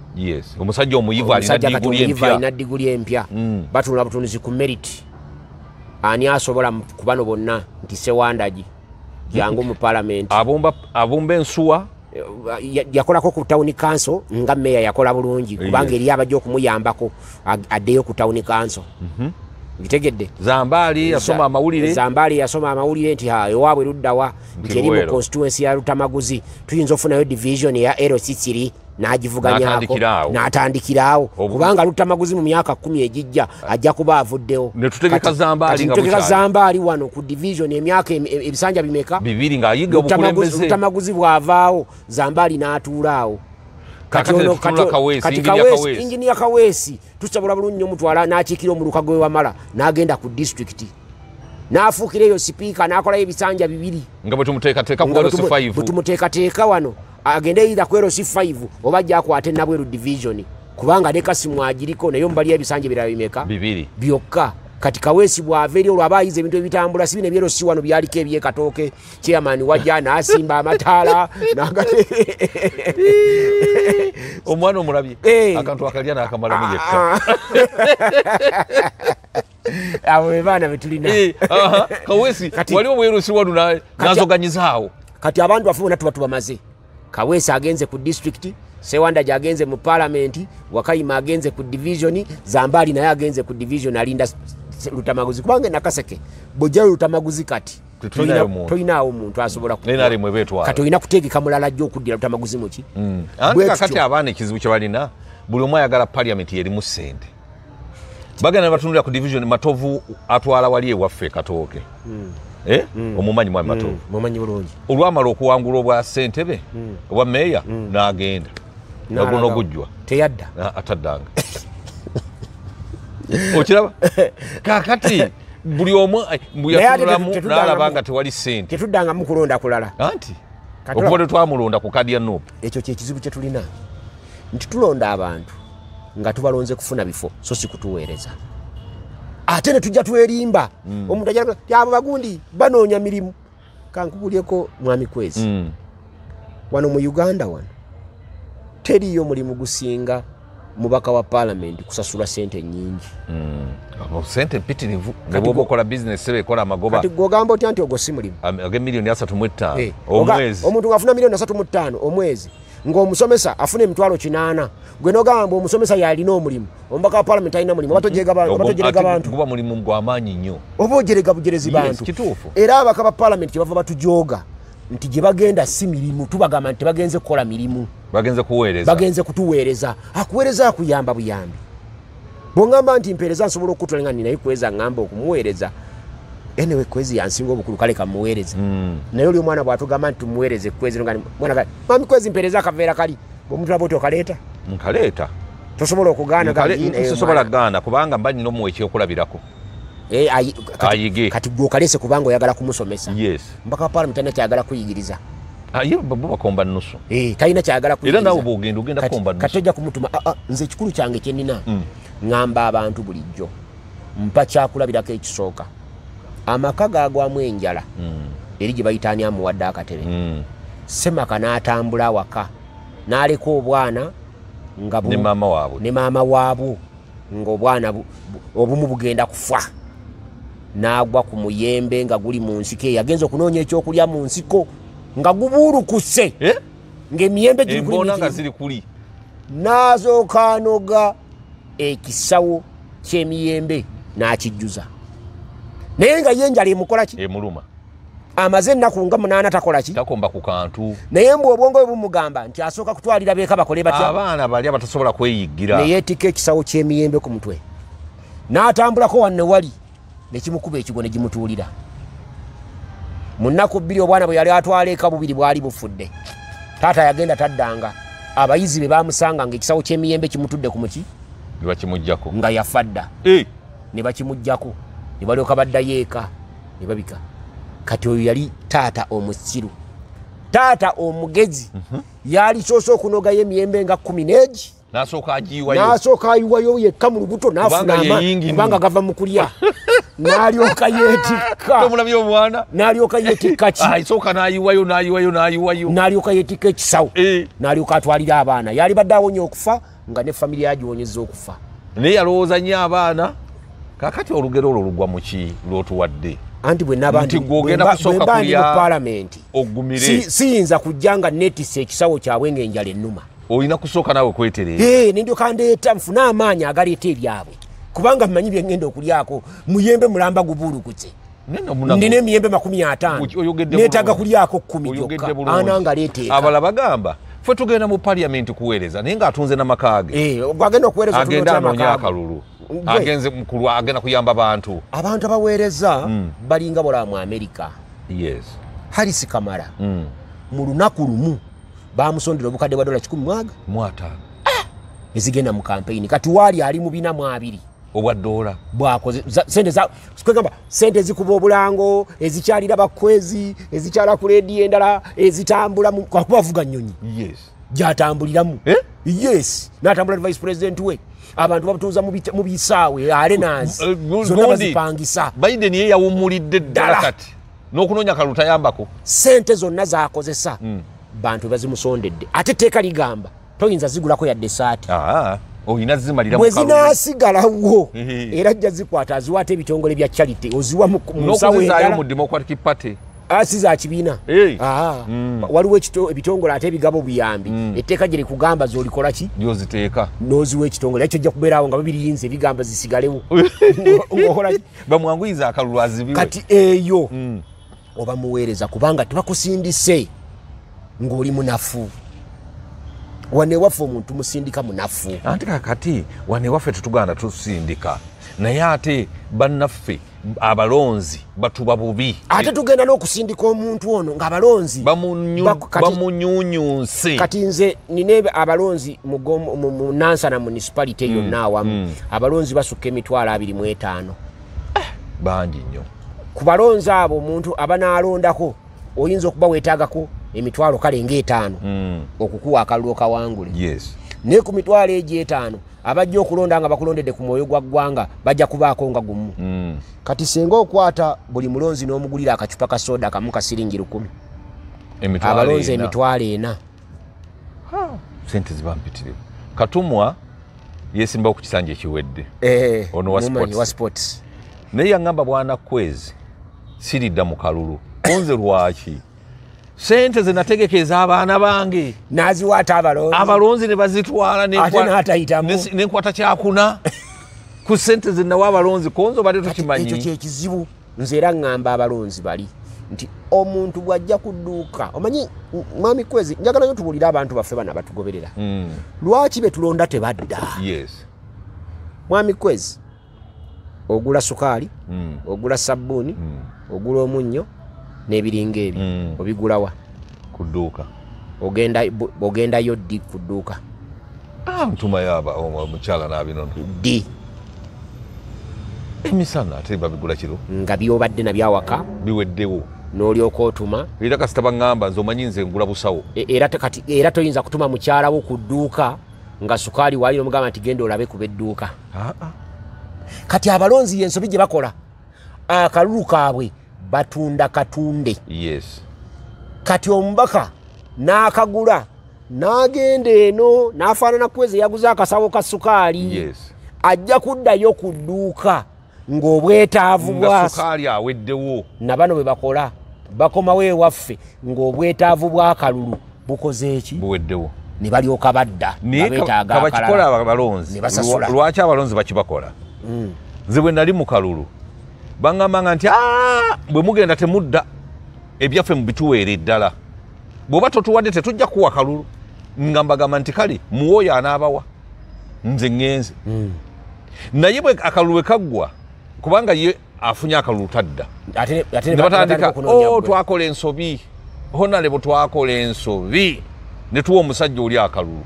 omusajja omuyivuomusajjaalina diguli empya batunula butunuzi ku meriti ani asobola kubano bonna nti sewandagi jangu mu palamenti abumba ensuwa yakolako ku town council nga meya yakola bulungi kubanga eriyo abajja okumuyambako addeyo ku town council mhm. gitegedde zambaali yasoma amawulire nti ewaabwe luddawa nti eri mu constituency ya lutamaguzi tuyinza ofunayo division ya lc 3 nagivuganya natandikirawo kubanga lutamaguzi mu myaka kumi egijja ajja kuba avuddewo netutegeka zambaali wano ku division emyaka ebisanja bimeka lutamaguzi bwavaawo zambaali natuulaawo katiinjiniya kaweesi tusobola bulungi nyo omutwala nakiikira omuluka gwe wamala nagenda ku disitulikiti n'afuukira eyo sipiika n'akolayo ebisanja bibiri nga bwetumuteekateeka wano agende eitha kwero si 5 oba ajja akwate nabweru division kubanga ne kasimu agiriko naye omubali ebisanje birala bimeka bibiri byokka kati kaweesi bwava eri olwo aba ayize ebintu ebitambula sibine byero si wano byaliko ebyekatooke kyeyamaani wajja naasimba amataala omwana omulabye eh. akantu akalya nakamala muyeka ah, ah. abo bebaana betulinakaweesi eh, waliwo bwerosi wano nazoganyizaawo kati abantu bafe bona tuba tubamaze kaweesa agenze ku disitulikiti sewanda gyagenze mu paalamenti wakayima agenze ku divisioni zambaali naye agenze ku divisioni alinda lutamaguzi kubanga nakaseke bwojjayo lutamaguzi kati tolinaawo muntu asobolakati olina kutegeka mulala jjo okuddira lutamaguzi muki hmm. bwekati abaana ekizibu kye balina buli omu ayagala paliamenti yerimu ssente bagenda nebatunulira ku divisioni matovu atwala wali ewaffe katooke mm Eh? Mm. omumanyi mwami matovuolwamala mm. okuwangula obwa ssentebe mm. obwa meeya n'genda naguna ogujjwa ah, atadanga okiraba kakati buli omuyatulamunalabanga tewali sente tetuddangamu kulonda kulala anti okuva tetwamulonda ku kadya nopa ekyo kyekizibu kyetulina nti tulonda abantu nga tubalonze kufuna bifo so si kutuweereza ate netujja twerimba mm. omuntu abo bagundi banoonya mirimu kankukulyeko mwami kwezi mm. wano mu uganda wano teriyo mulimu gusinga mubaka wa palamenti kusasula sente nyingi mm. sente mpitirivu nebwoba okola bizinesi ebekola amagoba gogamba otya nti ogo si mulimu gemiliyoni 35 eh, omwezi omuntu ngaafuna miliyoni 35 omwezi ngaomusomesa afuna emitwalo kinaana gwe nogamba omusomesa yalina omulimu omubaka wa palamenti alina mulimu obatojerega bantuba mulimu gwamaanyi nnyo oba ojerega bujerezi bantukituufu era abaka ba palamenti kyebava batujooga nti gyebagenda si mirimu tubagamba nti tebagenze kukola mirimu bagenze kutuweereza akuweereza akuyamba buyambi bwongamba nti mpeereza nsobola okukutulanga ninaye kuweeza ngamba okumuweereza enewe kwezi yansinga obukulu kale kamuweereza mm. naye oli omwana bwatugamba nti tumuweereze kwezi mwami kwezi mpereza akaveera kali omuntu aba oti okaleeta nkaleeta tosobola okugaanasobola gaana kubanga mba nina omuwa ekyokulabirako eh, ayige kati gweokalese kubanga oyagala kumusomesa mpaka wapalamenti alina kyagala kuyigiriza bakomba nusu eh, talina kyagala era nawe bwogenda ogendakati ojja kumutuma nze ekikulu kyange kyenina ŋamba mm. abantu bulijjo mpa kyakulabirako ekisooka amaka gagwamu enjala hmm. eri gyebayitani amuwadde akatebe hmm. semaka n'atambula awaka n'aleka obwana ne maama waabwo ngaobwana obumu bugenda kufa n'agwa ku muyembe nga guli mu nsiko eyagenza okunoonya ekyokulya mu nsiko nga gubuulukuse eh? ngaemiyembe n'azookanoga ekisawo ky'emiyembe n'akijjuza naye nga yenjala emukolaki emuluma amaze ennaku nga munaana takolaki takomba ku kantu naye mbw obwongo bwe bumugamba nti asooka kutwalira beeka bakole batya abaana bali abatasobola kweyigira neyeetikka ekisawo kyemiyembe ku mutwe n'atambulako wanne wali nekimukuba ekigo ne gimutuulira mu nnaku bbiri obwana bwe yali atwala eka bubiri bwali bufudde taata yagenda taddanga abayizi be bamusanga nga ekisawo kyemiyembe kimutudde ku muki nga yafadda eh! ne bakimugjako hey. nebalyoka baddayo eka nebabika kati oyo yali taata omusiru taata omugezi mhm. yali sosa okunogayo emiyembe nga kumi negi nasooka ayiwayo yekka mu lubuto nafuna kubanga gava mu kulya nalyoka yetikkaomulabyobwana nalyoka yetikkakinalyoka yetikka ekisawo eh. nalyoka atwalira abaana yali badde awonya okufa nga ne famiry yagiwonyeza okufa naye yalowooza nyo abaana kakati olugero olwo lugwa muki lwotuwadde anti bwembandimupalamenti siyinza kujja nga netisa ekisawo kyabwe ngaenjala enuma olina kusooka naawe kwetereera hey, nindyo kandeeta nfune amaanyi agaleeta ebyabwe kubanga mmanyi byengenda okulyako muyembe mulamba gubuulukuze ndina emiyembe 5 netaga kulyako 1 ananga leeta abala bagamba fe tugenda mu paliamenti kuweereza naye ngaatunze namaka eh, ge agenda anoonya akalulu hey, agenze mukulwa agenda kuyamba bantu abantu abaweereza mm. balinga bolaba mu america yes. haris kamara mm. mu lunaku lumu bamusondera obukadde bwa dola 1 ah! ezigenda mu kampeyini kati waali ali mu 42 obwadoola bwakozesentegamba sente ezikuba obulango ezikyalira bakwezi ezikyala ku lediyo endala ezitambulamu kakubavuga nnyonyi yes. gyatambuliramu eh? yes n'atambula vice president we abantu babutuuza mu bisaawe ale nazizipangisa baiden ye yawumulidde ddala kati n'okunoonya kalu tayambako sente zonna zakozesa hmm. bantu bazimusondedde ate teeka ligamba toyinza zigulako yadde saati ah, bwezinasigalawo era jja zikwata aziwaate ebitongole bya charity oziwa musawo asi za kibiina mm. waliwo ebitongole ate ebigabo buyambi mm. etteeka gye likugamba zolikola ki oziteeka noziwa ekitongole ekyo ojja kubeerawo nga babirinza ebigamba zisigalewo bamwanguyiza akalulwazibi kati eyo mm. oba muweereza kubanga tebakusindise ng'oli munafu wanewaffe omuntu musindika munafu anti kakati wanewaffe tetugaana tusindika naye ate bannaffe abalonzi batuba bubi ate tugenda n'okusindika omuntu ono ngaabalonzi bamunyuunyunse kati nze nina abalonzi mu nansana munisipalite yonna mm, awamu mm. abalonzi basukka emitwalo abiri mu etaano eh, bangi nnyo ku balonzi abo omuntu abanaalondako oyinza okuba weetaagako emitwalo kale ngaetaano mm. okukuwa akalulo kawangule naye ku mitwalo egyo etaano abajja okulonda nga bakulondedde ku mwoyo gwa ggwanga bajja kubaako nga gumu mm. kati singa okwata buli mulonzi n'omugulira akacupa ka soda kamu kasiringi lukumi abalonzi emitwalo ena sente zibampitirivu katumwa yesimba ku kisanja ekiwedde eh, onowa sports naye yaŋŋamba bwana kwezi siridda mu kalulu onze lwaki sente zenategekeza abaana bange naziwata abalonzi abalonzi nebazitwala nenkwata kyakuna ku sente zenawa abalonzi konza obadde tokimanyiekyo kyekizibu nze era ŋŋamba abalonzi bali nti omuntu bwajja kudduuka omanyi mwami kwezi njagala nyo tubuulire abantu baffe bana batugoberera hmm. lwaki betulonda tebadda mwami kwezi ogula sukaali hmm. ogula sabbuuni hmm. ogula omunnyo nebiringa ebyo mm. obigulawa kuduuka ogendayo ddi kuduuka ntumayomukyala ah, oh, nabinono ddi emisana ate babigula kiro nga byobadde nabyawaka biweddewo nolyoka otuma era kasita baŋamba nze omanyi nze ngula busawo e, era toyinza kutuma mukyalawo ku dduuka nga sukaali waali nomugamba nti genda olabe kuba edduuka ah, ah. kati abalonzi yensobi gye bakola akalulu kaabwe batunda katunde yes. kati omubaka n'akagula n'agenda eno n'afaananakuweza yaguza akasawo ka sukaali yes. ajja kuddayo ku dduuka ng'obwetaavu bwasukaali aweddewo na bano bwe bakola bakomawo ewaffe ng'obwetaavu bw'akalulu bukoze eki buweddewo ne balyoka badda nayeetaagakabakikola abalonzi nebasasula lwaki abalonzi bakibakola mm. nze bwe nali mu kalulu bangambanga nti ah, bwe mugenda temudda ebyaffe mubituweere eddala bweoba totuwadde tetujja kuwa kalulu nga mbagamba nti kale muwooyo anaabawa nze ŋŋenze hmm. naye bwe akalulu wekaggwa kubanga ye afunye akalulu tadda nebatandika o twakola ensobi honale bwe twakola ensobi netuwa omusajja oli akalulu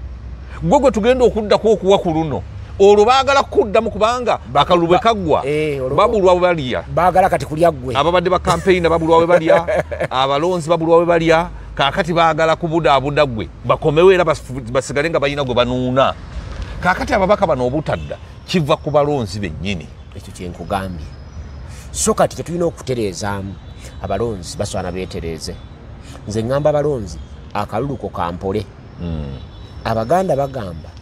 gwe gwe tugenda okuddaku okuwa ku luno olwo baagala kuddamu kubanga akalulu bwe kaggwa eh, babulwawe balya baagala kati kulyaggwe ababadde ba kampeyina babulwawe balya abalonzi babulwawe balya kakati baagala kubudaabuda ggwe bakomewo era basigale nga balina gwe banuuna kakati ababaka bano obutadda kiva ku balonzi bennyini ekyo kyenkugambye so kati tetulina okutereezaamu abalonzi basaana beetereeze nze ŋŋamba abalonzi akalulu ko kampole hmm. abaganda bagamba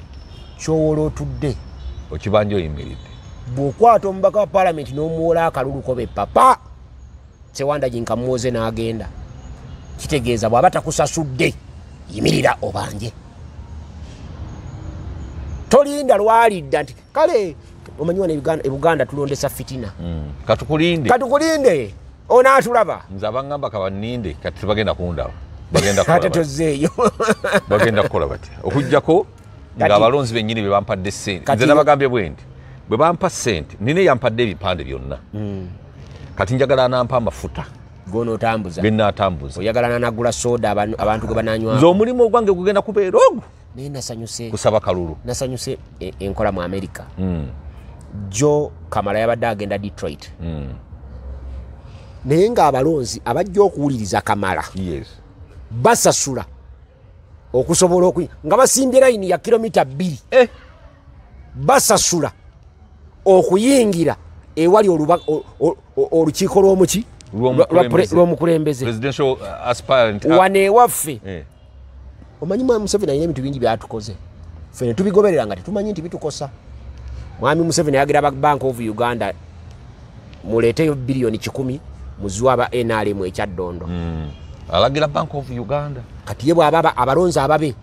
kyowola otudde okibanja oyimiridde bweokwata omubaka wa palamenti n'omuwola akalulu koba epapa sewanda ginka muwoze n'agenda kitegeeza bw'aba takusasudde yimirira obanje tolinda lwalidda nti kale omanyi wano ebuganda tulondesa fitina hmm, katukulinde ona atulaba nze abaŋamba kabaninde kati tebagenda kundaba bagenda tozeeyo bagenda kukola batya okugjako ngaabalonzi benyini be bampadde sente nze nabagambye bwenti bwe bampa sente nina yampadde ebipande byonna hmm. kati njagala anampa amafuta genaatambuzanze omulimu ogwange gugenda kubeera ogwo kusaba kalulu nasanyuse e, enkola mu amerika hmm. jo kamala yabadde agenda detroit hmm. naye ngaabalonzi abajja okuwuliriza kamala basasula okusobola okuy nga basimbye layini ya kilomita bbiri eh. basasula okuyingira ewali olukiiko lwomuki lwomukulembezewaneewaffe ah. eh. omanyi mwami museveni ayina ebintu bingi byatukoze fe netubigoberera nga tetumanyi nti bitukosa mwami museveni ayagira bank of uganda muleeteyo biliyoni 1 muziwa aba nrm ekyaddondo hmm. alagira bank of uganda kati ye bwababa abalonzi ababe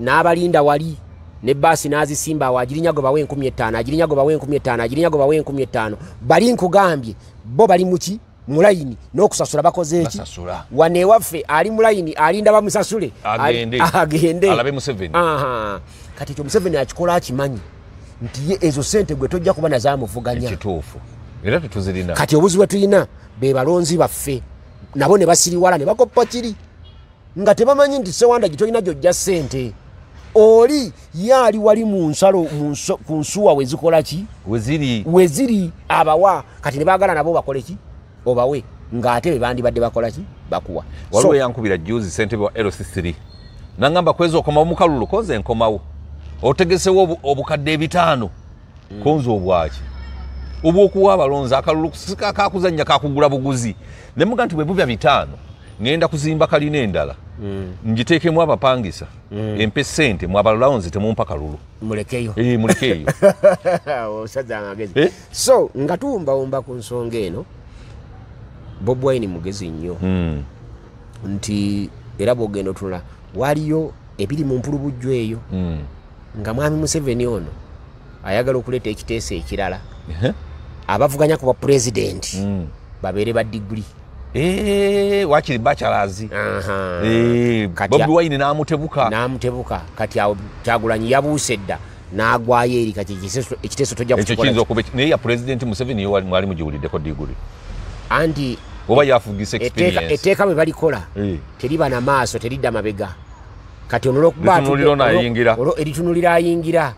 n'abalinda wali ne baasi n'azisimba awo agirinyago bawe enkumi etaano agirinyago bawe enkumi etaano agirinyago bawe enkumi etaano bali nkugambye bo bali muki mulayini n'okusasula bakoze eki wanewaffe ali mulayini alinda bamusasule agende kati ekyo museveni akikola akimanyi nti ye ezo sente gwe tojja kuba nazamuvuganya kati obuzi bwe tulina be balonzi baffe nabo ne basiriwala ne bakoppa kiri nga tebamanyi nti sewanda gitolina gyojja ssente oli ye ali wali mu nsalo ku nsuwa wezikolaki weziri abawa kati ne bagala nabo bakole ki obawe ng'ate be bandibadde bakolaki bakuwa waliwo yankubira juzi sentebe wa lcc nagamba kwezi okomawo mukalulu konze enkomawo otegesewo obukadde ebitaano konze obwaki obwokuwa abalonzi akalulukakakuzanya kakugula buguzi nemuga nti bwebubya bitaano ŋenda kuzimba kalina endala mm. ngiteekemu abapangisa mm. empe sente mwabalonzi temumpa kalulu mulekeeyo eh, oh, eh? so nga tuwumbawumba ku nsonga eno bobwaini mugezi nnyo hmm. nti era bwogenda otunula waliyo ebiri mu mpulubujju eyo hmm. nga mwami museveni ono ayagala okuleeta ekiteeso ekirala abavuganya ku bwapulezidenti mm. babeere ba digri eh, wakiri bacalaz eh, bobi waine namutebuka namutebuka kati awo kyagulanyi yabuuse edda nagwayo eri kati ekiteeso tojanaye ya pulezidenti museveni yo mwali mugiwuliddeko digri anti oba yafugisa etteeka bwe balikola eh. teriba na maaso teridda mabega kati onoolwokubaeritunulira ayingira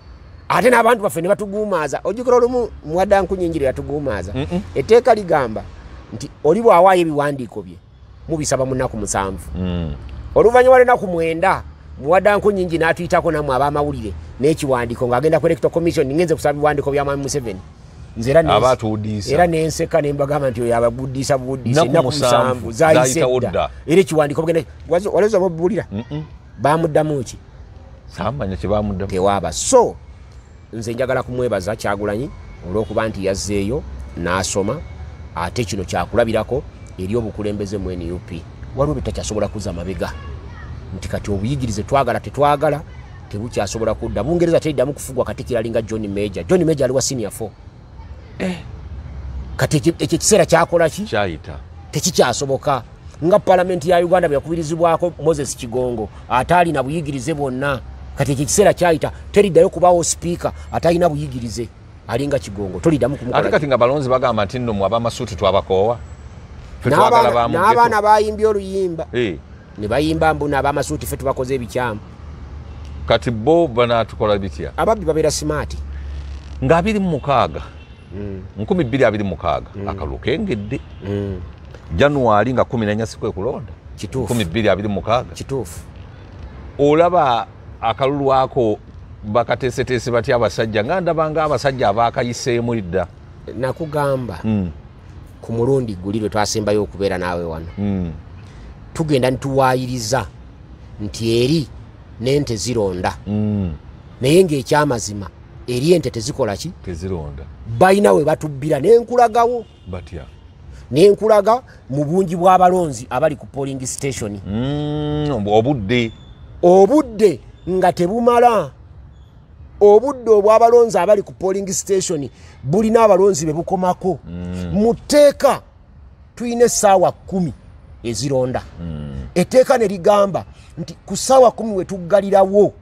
ate n'abantu baffe ne batugumaaza ojukira olumu muwaddankunyingiri yatugumaaza etteeka ligamba nti oli bwawaayo ebiwandiiko bye mubisaba munaku musanvu mm. oluvannyuma lwenaku mwenda muwaddankunyingi n'atuyitako namwe abamawulire n'ekiwandiiko ng'agenda ku electo commission ngenze kusaba biwandiiko bya mwami museveni era nenseka nembagamba nti yabagudisa budisanaku zayisedda era ekiwandiko waleza bobuulira bamuddamu ki tewaaba so nze njagala kumwebaza kyagulanyi olwokuba nti yazzeeyo n'asoma ate kino kyakulabirako eri obukulembeze mu nup waliwo betakyasobola kuza mabega nti kati obuyigirize twagala tetwagala tebukyasobola kudda bungereza teriddamu kufugwa katikiralinga john maja john maja aliwa sinia f eh. kati ekyo ekiseera kyakolaki tekikyasoboka nga palamenti ya uganda bweyakubirizibwako moses kigongo ate alina buyigirize bwonna kati ekiseera kyayita teriddayo kubawo sipiika atalina buyigirize alinga kigongo tolidamuate kati nga balonzi bagamba nti nno mwabamasuuti twabakoowa n'abaana bayimbya oluyimba eh. nebayimba mbu nabamasuuti fe tubakoze ebikyamu kati bo banatukola bitya ababbi babeera simaati nga 26 226 akalu kengedde mm. januwali nga 14 sikwekulonda kituufu olaba akalulu ako bakateeseteese batya abasajja nga ndabanga abasajja abakayiseemu edda nakugamba hmm. ku mulundi guli lwe twasembayo okubeera naawe wano hmm. tugenda nituwayiriza nti eri n'ente zironda hmm. naye ngaekyamazima eri ente tezikola ki tezironda balina we batubbira nenkulagawo batya nenkulaga mu bungi bw'abalonzi abali ku poling station obudde obudde nga tebumala obudde obwabalonzi abali ku poling station bulina abalonzi bebukomako mm. muteeka tulina esaawa kumi ezironda mm. eteeka ne ligamba nti ku saawa kumi wetuggalirawo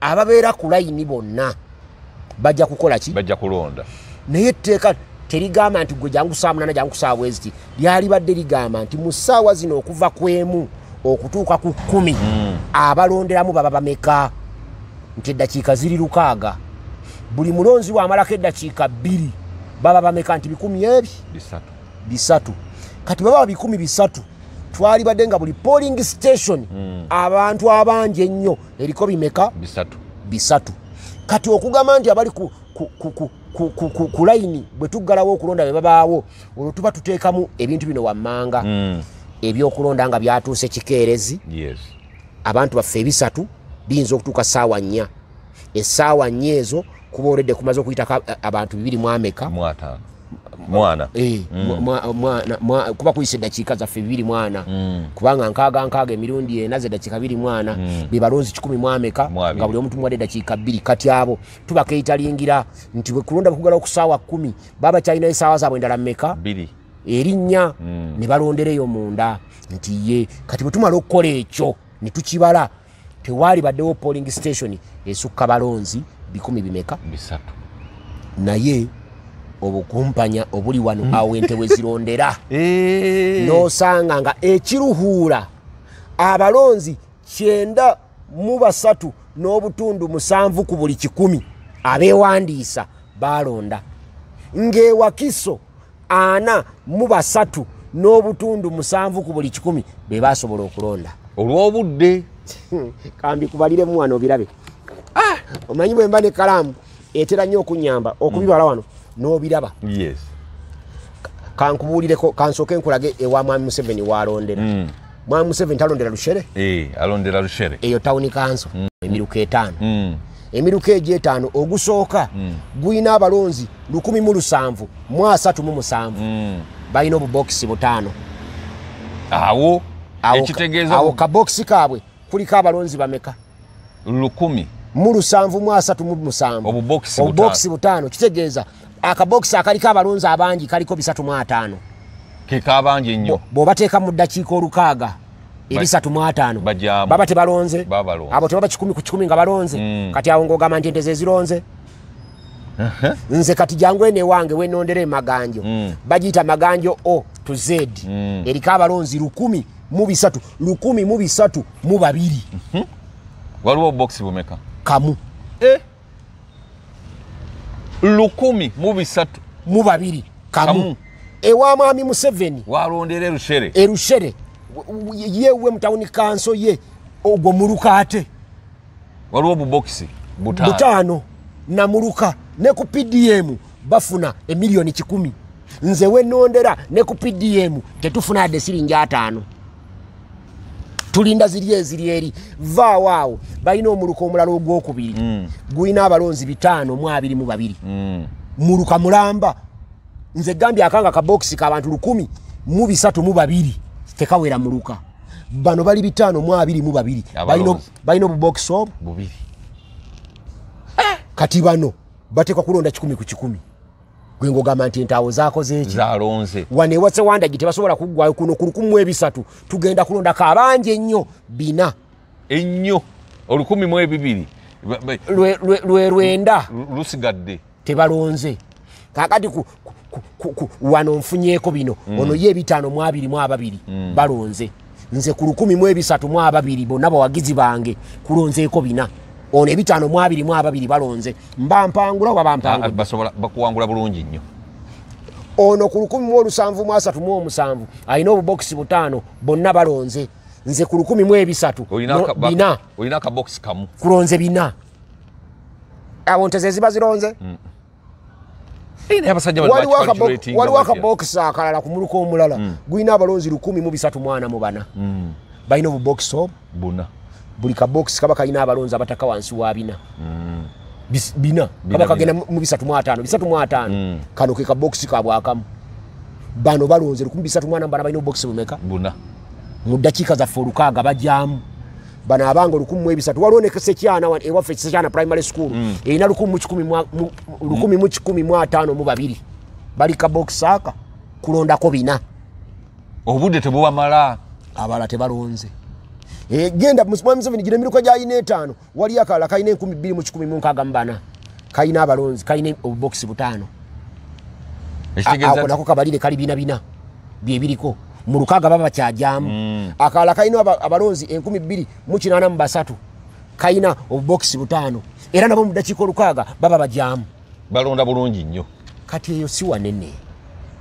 ababeera ku layini bonna bajja kukola ki bajja kulonda naye eteeka terigamba nti gwe jangu saawa munana jangu saawa bweziti lyalibadde ligamba nti mu saawa zino okuva kwemu okutuuka ku kkumi hmm. abalonderamu baba bameka nti eddakiika ziri lukaaga buli mulonzi wamalako eddakiika bbiri baba bameka nti bikumi ebi bisatu kati baba bikumi bisatu twalibadde nga buli poling station hmm. abantu abangi ennyo eriko bimeka bisatu kati okugamba nti abali ku layini bwe tuggalawo okulonda bebabaawo olwo tuba tuteekamu ebintu bino wammanga hmm. ebyokulonda nga byatuuse kikeerezi abantu baffe ebisatu biyinza okutuuka saawa nnya esaawa nnya ezo kuba oledde kumaze okuyitako abantu bibiri mwameka eh, mm. kuba kuyisa eddakiika zaffe bibiri mwana mm. kubanga nkaaga nkaaga emirundi enaza eddakiika biri mwana mm. bebalonzi kikumi mwameka nga buli omutu mwadde eddakiika bbiri kati abo tubakeyitalingira nti bwekulonda bekugala okusaawa kumi baba kyalinayo esaawa zaabwe endala mmeka erinnya mm. ne balondereyo munda nti ye kati bwe tumala okukola ekyo ne tukibala tewaali baddewo polling station esukka balonzi bikumi bimeka naye obukumpanya obuli wano mm. awo ente we zirondera eh. noosanga nga ekiruhuula abalonzi kyenda mu basatu n'obutundu musanvu ku buli kikumi abeewandiisa baalonda ng'ewakiso ana mu basatu n'obutundu musanvu ku buli kikumi be basobola okulonda olw'obudde hmm, kambi kubaliremu wano obirabe ah, omanyi bwemba ne kalamu etera nnyo okunyamba okubibala wano n'obiraba kankubuulireko kansooke nkulage ewa mwami museveni walondera hmm. mwami museveni talondera lushere eh, alondera lushere eyo tawuni kanso hmm. emiruko etaano emiruka egyetaano ogusooka hmm. guyina abalonzi 1737 hmm. balina obubokisi butaano awo awo kabokisi kaabwe kuliko abalonzi bameka 1737obubokisi butaano kitegeeza akabokisi akaliko abalonzi abangi kaliko 35 kekaabangi ennyo bw'obateeka mu ddakiika olukaaga erisatu mwataano baba tebalonze abo tebaba kikumi ku kikumi nga balonze mm. kati awo ngaogamba nti ente zezironze uh-huh. nze kati jangu ene wange wenondera emaganjo mm. bagiyita maganjo o to z mm. eriko abalonzi lukumi mu bisatu lukumi mu bisatu mu babiri mm-hmm. waliwo obubokisi bumeka kamu eh? lukumi mu bisatu mu babiri kamu ewa mwami museveni walondera erushere erushere yewe mutawuni kanso ye ogwo muluka ate waliwo bubokisi butaano namuluka ne ku pdm bafuna emiliyoni kikumi nze wenondera ne ku pdm tetufunade siringi ataano tulinda ziri eziri eri vaawoawo balina omuluka omulala ogwokubiri mm. gulina abalonzi bitaano muabiri mu babiri mm. muluka mulamba nze gambye akanga kabokisi kabantu lukumi mubisatu mu babiri mm. tekawera muluka bano bali bitaano mu abiri mu babiri balina obubokiso eh! kati bano batekwa kulonda kikumi ku kikumi gwengo gamba nti entaawo zakozeeki zalonze wane ewase wandagi tebasobola kuggwayo kuno ku lukumi mu ebisatu tugenda kulondako abangi ennyo bina ennyo olukumi mu ebibiri lwe lwenda lusigadde tebalonze kakati wano nfunyeko bino mm. ono ye ebitaano mwabiri mwababiri mm. balonze nze ku lukumi mu ebisatu mwababiri bonna bawagizi bange kulonzeeko bina ono ebitaano mwabiri mwababiri balonze mba mpangula oba bampangulabakuwangula ah, bulungi nnyo ono ku lukumi mu olusanvu mu asatu mu omusanvu alina obubokisi butaano bonna balonze nze ku lukumi mu ebisatu bina olina akabokisi kamu kulonze bina abo nte ze ziba zironze mm. waliwo akabokisi akalala kumuluka omulala mm. gulina abalonzi 1344 mm. balina obubokisi obo buli kabokisi kaba kalina abalonzi abataka wansi wa 4 mm. bina kaba kagenda mu 35 kano ke kabokisi kabwakamu bano balonze 1345 balina obubokisi bumeka mu dakiika zaffe olukaaga bajyamu bano abanga olukumi mwebisatu waliwo nekesekyana ewaffe kisekyana primary school mm. erina lukumi mu kikumi mu ataano mu babiri bali kaboksaaka kulondako bina obudde tebubamala abalala tebalonze e, genda mwamuseveni gina emiruka gyayina etaano waliyo akalala kalina enkumi bbiri mu kikumi munkaaga mu bana kalina abalonzi kalina obubokisi e- butaano akonako kabalire kali bina bina byebiriko mu lukaaga baba kyajyamu mm. akalala kalina abalonzi enkumi bbiri mu kinaana mu basatu kalina obubokisi butaano era nabo mu ddakiika olukaaga baba bajyamu balonda bulungi nnyo kati eyo si wanene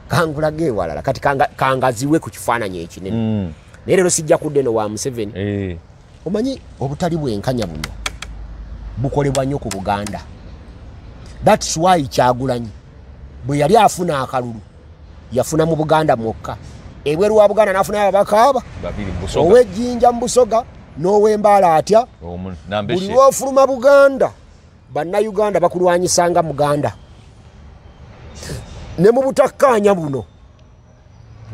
kangulaga ewalala kati kangaziwe ku kifaananyi ekinene mm. naye rero sijja kudde no wa museveni eh. omanyi obutali bwenkanya buno bukolebwa nnyo ku buganda thatswy kyagulanyi bwe yali afuna akalulu yafuna mu buganda mwokka ebweru wa buganda nafunayo ababaka aba owejjinja mubusoga nowembaala atya buli lwofuluma buganda bannayuganda bakulwanyisanga muganda ne mubutakkanya buno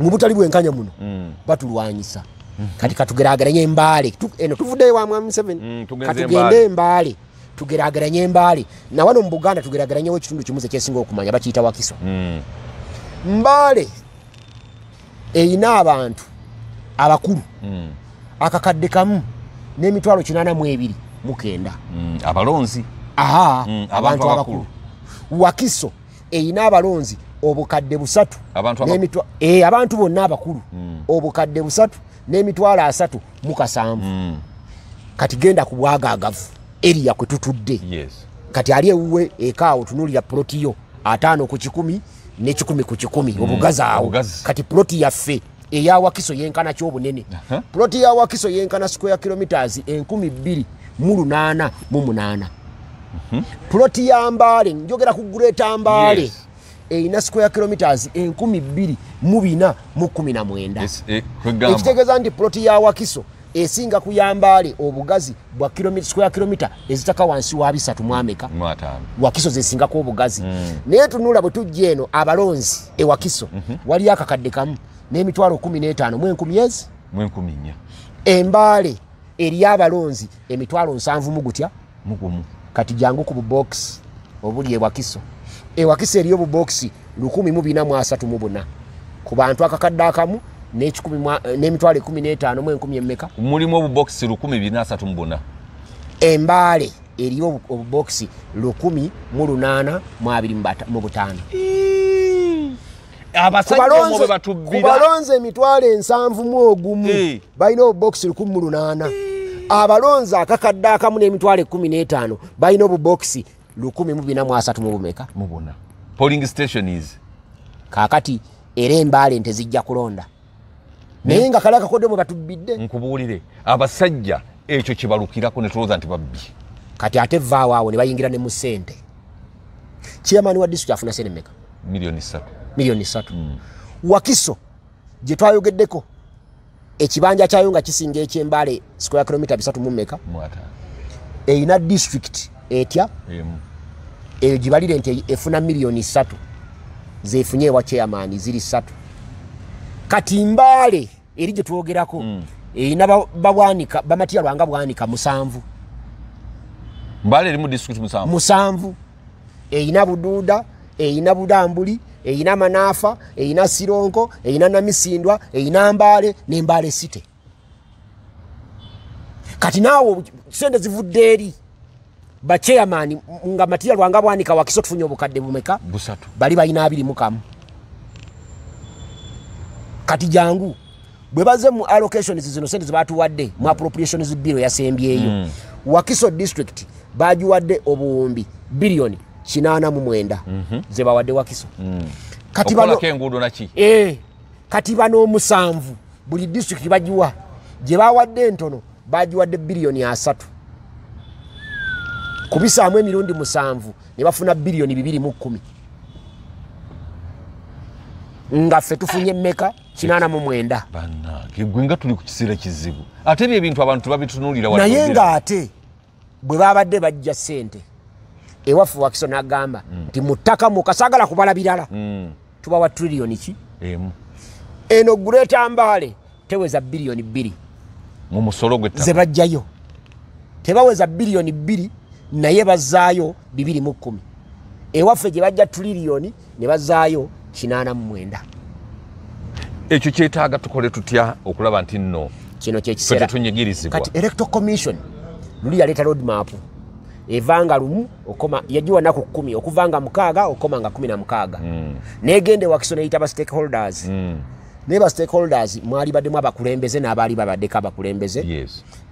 mubutali bwenkanya muno mm. batulwanyisa kati katugerageranye embaale eno tuvuddeyo wamwamuseven katugende mm, embaale tugerageranye embaale nawano mu buganda tugerageranyewo ekitundu kimu zekyesinga okumanya bakiyita wakiso mm. mbaale eyina abantu abakulu hmm. akakadde kamu n'emitwalo kinana mu ebiri mukenda hmm, abalonzi aha hmm, abantu abakulu wakiso eyina abalonzi obukadde busatu abantu eh, bonna abakulu obukadde busatu n'emitwalo asatu mukasanvu kati genda ku bwagagavu eriya kwe tutudde kati ali ewuwe ekaawo tunulira plotiyo ataano ku kikumi nekikumi ku kikumi hmm. obugazi awo kati ploti yaffe eyawakiso yenkana kyobunene ploti yawakiso yenkana square kilometers enkumi bbiri mu lunaana mu munaana mhm. ploti ya mbaale njogera ku greta mbaale eyina square kilometers enkumi bbiri mu bina mu kumi na mwenda eh, ekitegeeza nti ploti yawakiso esinga kuyambaale obugazi bwa square kilomita ezitaka wansi wa bisatu mwameka wakiso zesingako obugazi mm. naye tunula bwe tujja eno abalonzi ewakiso mm -hmm. waliyo akakadde kamu n'emitwalo 15 mwenkumi ezi mwenkumi nya embaale eri abalonzi emitwalo nsanvu mu gutya mugumu kati jangu ku bubokisi obuli ewakiso ewakiso eriyo bubokisi 143 ku bantu akakadde akamu n'emitwalo ekumi n'etaano mu enkumi emmeka mulimu obubokisi lukumi binaasatu mubuna embaale eriyo obubokisi lukumi mu lunaana mu abiri mu butaano abasajjakubalonze emitwalo ensanvu mu ogumu balina obubokisi lukumi mu lunaana abalonzi akakadde akamu n'emitwalo ekumi n'etaano balina obubokisi lukumi mu bina mu asatu mu bumeka mubuna polling stationis kaakati era embaale ntezijja kulonda naye nga kale akakodemo batubbidde nkubuulire abasajja ekyo kyebalukirako netulooza nti babbi kati ate vaawoawo ne bayingira ne mu sente kiamaani wa disitulikiti afuna sente meka miliyoni satu miliyoni satu mm. wakiso gye twayogeddeko ekibanja kyayo nga kisinga ekyembaale squa kilomita bisatu mumeka eyina disitulikiti etya eyo gibalire nti efuna miliyoni satu zefunye ewa kyamaani ziri satu kati mbaale eri gyetwogerako mm. erina babwanika bamatiya lwanga bwanika musanvu musanvu erina bududa erina budambuli erina manaafa erina sironko erina namisindwa erina mbaale nembaale site kati naawe sente zivudde eri bacheyamani nga matiya lwanga bwanika wakiso tufunye obukadde bumeka bali balina abiri mukamu kati jangu bwe baze mu allocations zino sente zebatuwadde mu appropriations bill yasembyeyo hmm. wakiso district bagiwadde obuwumbi biliyoni 89 mhm. zebawadde wakiso hmm. eh, kati bano omusanvu buli disitulikiti bagiwa gye bawadde entono bagiwadde biliyoni 3 kubisaamu emirundi musanvu ne bafuna biliyoni 21 nga ffe tufunye emeka kinaana mu mwenda gwenga tuli ku kiseera kizibu ate ebyo ebintu abantu babitunuulira naye ngaate bwe babadde bajja sente ewaffe wakiso nagamba hmm. nti muttaka muka saagala kubala birala hmm. tubawa triliyoni ki eno gureeta mbaale teweza biriyoni bbiri mumusolo zebajjayo tebaweza biriyoni bbiri naye bazaayo bibiri mu kumi ewaffe gye bajja triliyoni ne bazaayo kinaana mu mwenda ekyo kyetaaga tukole tutya okulaba nti nno kino kyekiseeratunyigirizibwakati electoral commission luli yaleeta roadmap evanga lumu okoma yagiwa naku kumi okuva nga mukaaga okoma nga kumi na mukaaga hmm. negende wakiso neyita ba stakeholders hmm. naye ba stakeholders mwalibaddemu abakulembeze n'abaali babaddeko abakulembeze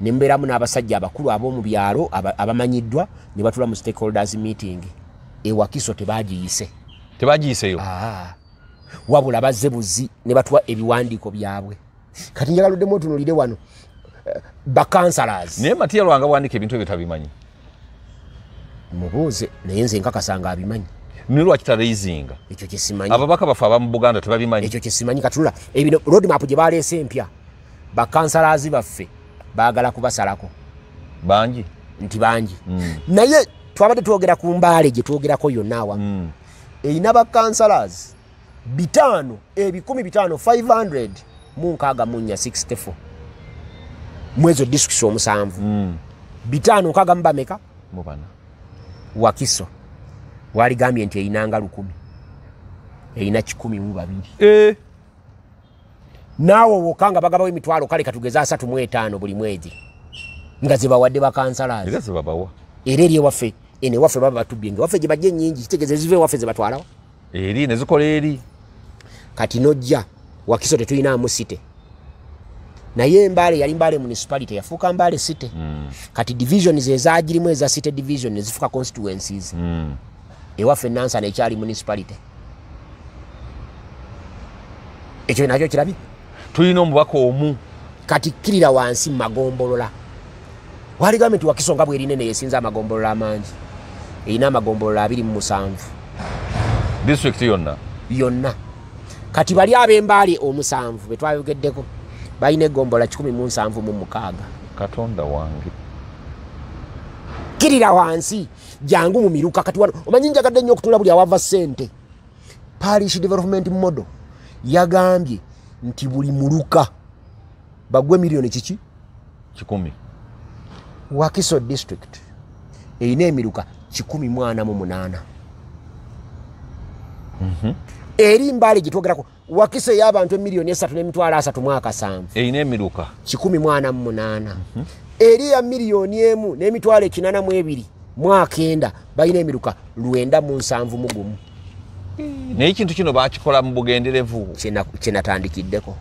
nemubeeramu n'abasajja abakulu ab'omu byalo abamanyiddwa ne batula mu stakeholders meeting ewakiso tebagiyise tebagiyiseyo wabula bazze buzi ne batuwa ebiwandiiko byabwe kati njagaluddemu otunulire wano eh, bakansalas naye matiya lwanga bwandika ebintu ebyo tabimanyi mubuuze naye nze nkakasanga abimanyi ne lwakitaraisinga ekyo kyesimanyi ababaka bafe aba mu buganda tebabimanyi ekyo kyesimanyi katula ebino roadmap gye baleese empya bakansalas baffe baagala kubasalako bangi nti bangi mm. naye twabadde twogera ku mbaale gye twogerako yonna awamu mm. eyina bakansalas bitaano ebikumi bitaano 500 munkaaga munya 64 mwezo disitulikit omusanvu hmm. bitaano nkaaga mubameka wakiso wali gambye nti einanga lukumi eina kikumi mubabiri eh. naawe woka nga bagabawo emitwalo kale katugeze asatu muetaano buli mwezi nga zebawadde bakansalaazi era eri ewaffe enewaffe baba batubye nga waffe gyebajja enyingi kitegeze ziva ewaffe zebatwalawo eri nezikola eri kati nojja wakiso tetulinaamu site naye embale yali mbale municipality yafuuka mbale site mm. kati divisions ezagirimu eza site division ezifuka constituencies mm. ewaffe nansa nekyali municipality ekyo nakyo kirabye tulina omubaka omu kati kirira wansi mumagombolola wali gavumenti wakisonga bwerinene yesinza amagombolola amangi erina amagombolola 27 disitulikiti yonna yonna kati bali abembaali omusanvu betwayogeddeko balina egombola 17 mumukaaga katonda wange kirira wansi jangu mumiruka kati wano omanyi njagadde nnyo okutula buli awava sente parish development model yagambye nti buli muluka bagwe miliyoni kiki 1 wakiso district eyina emiruka 18 eri mbaale gyetwogerako wakiso eyabantu emiliyoni esatu nemitwalo asatu mwakasanvu eyina emiruka kikumi mwana mumunaana mhm. eri ya miliyoni emu nemitwalo ekinana mu ebiri mwakenda balina emiruka lwenda mu nsanvu mugumu eh, naye ekintu kino bakikola mu bugenderevu kyenatandikiddeko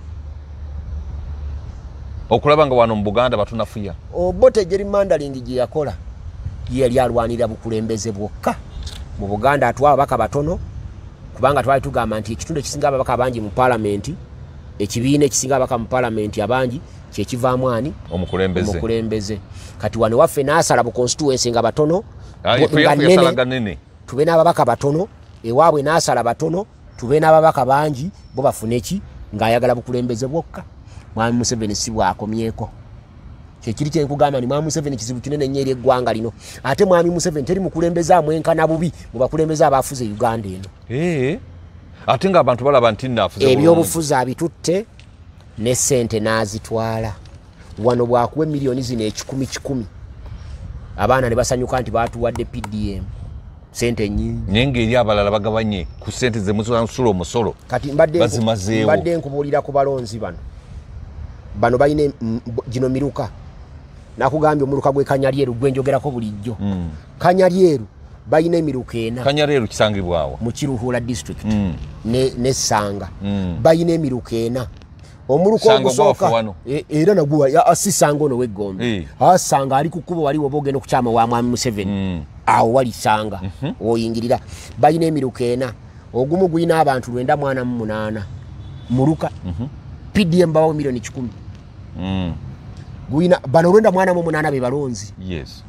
okulaba nga wano mu buganda batunafuya obote jeri mandalingi gyeyakola yeyali alwanira bukulembeze bwokka mu buganda atwababaka batono kubanga twali tugamba nti ekitundu ekisinga ababaka abangi mu palamenti ekibiina ekisinga ababaka mu palamenti abangi kyekivaamu ani omukulembeze kati wane waffe nasala buconstituensi nga batono banene tube n'ababaka batono ewaabwe nasala batono tube n'ababaka bangi bo bafune ki ng'ayagala bukulembeze bwokka mwami museveni si bwakomyeko kyekiri kyenkugamba ni mwami museveni kizibu kinene nnyo eri eggwanga lino ate mwami museveni teri mukulembezaamu enkana bubi mu bakulembeze abaafuze uganda eno ate ngaabantu balaba nti nafebyobufuzi abitutte nesente nazitwala wano bwakuwa emiliyoni zino ekikumi kikumi abaana ne basanyuka nti batuwadde pdm sente nyingi naye ngaeri abalala bagabanye ku sente zemusula omusolo kati bazimazeewo mbadde nkubuulira ku balonzi bano bano balina mm, gino miruka nakugambye omuluka gwe kanyalyeru gwenjogerako bulijjo hmm. kanyalyeru balina emiruka enakanyalyeru kisangibwawa mukiruhula district hmm. nesanga hmm. balina emiruka ena omuluka ogusooka e, era nagsisanga ah, ono weggombe eh. asanga ali kukuba waliwo oba ogenda okukyama wa mwami museveni awo walisanga mhm. oyingirira balina emiruka ena ogumu gulina abantu lwenda mwana mu munaana muluka pdm mhm. bawo miliyoni kikumi guina bano olwenda mwana mu munaana be balonzi yes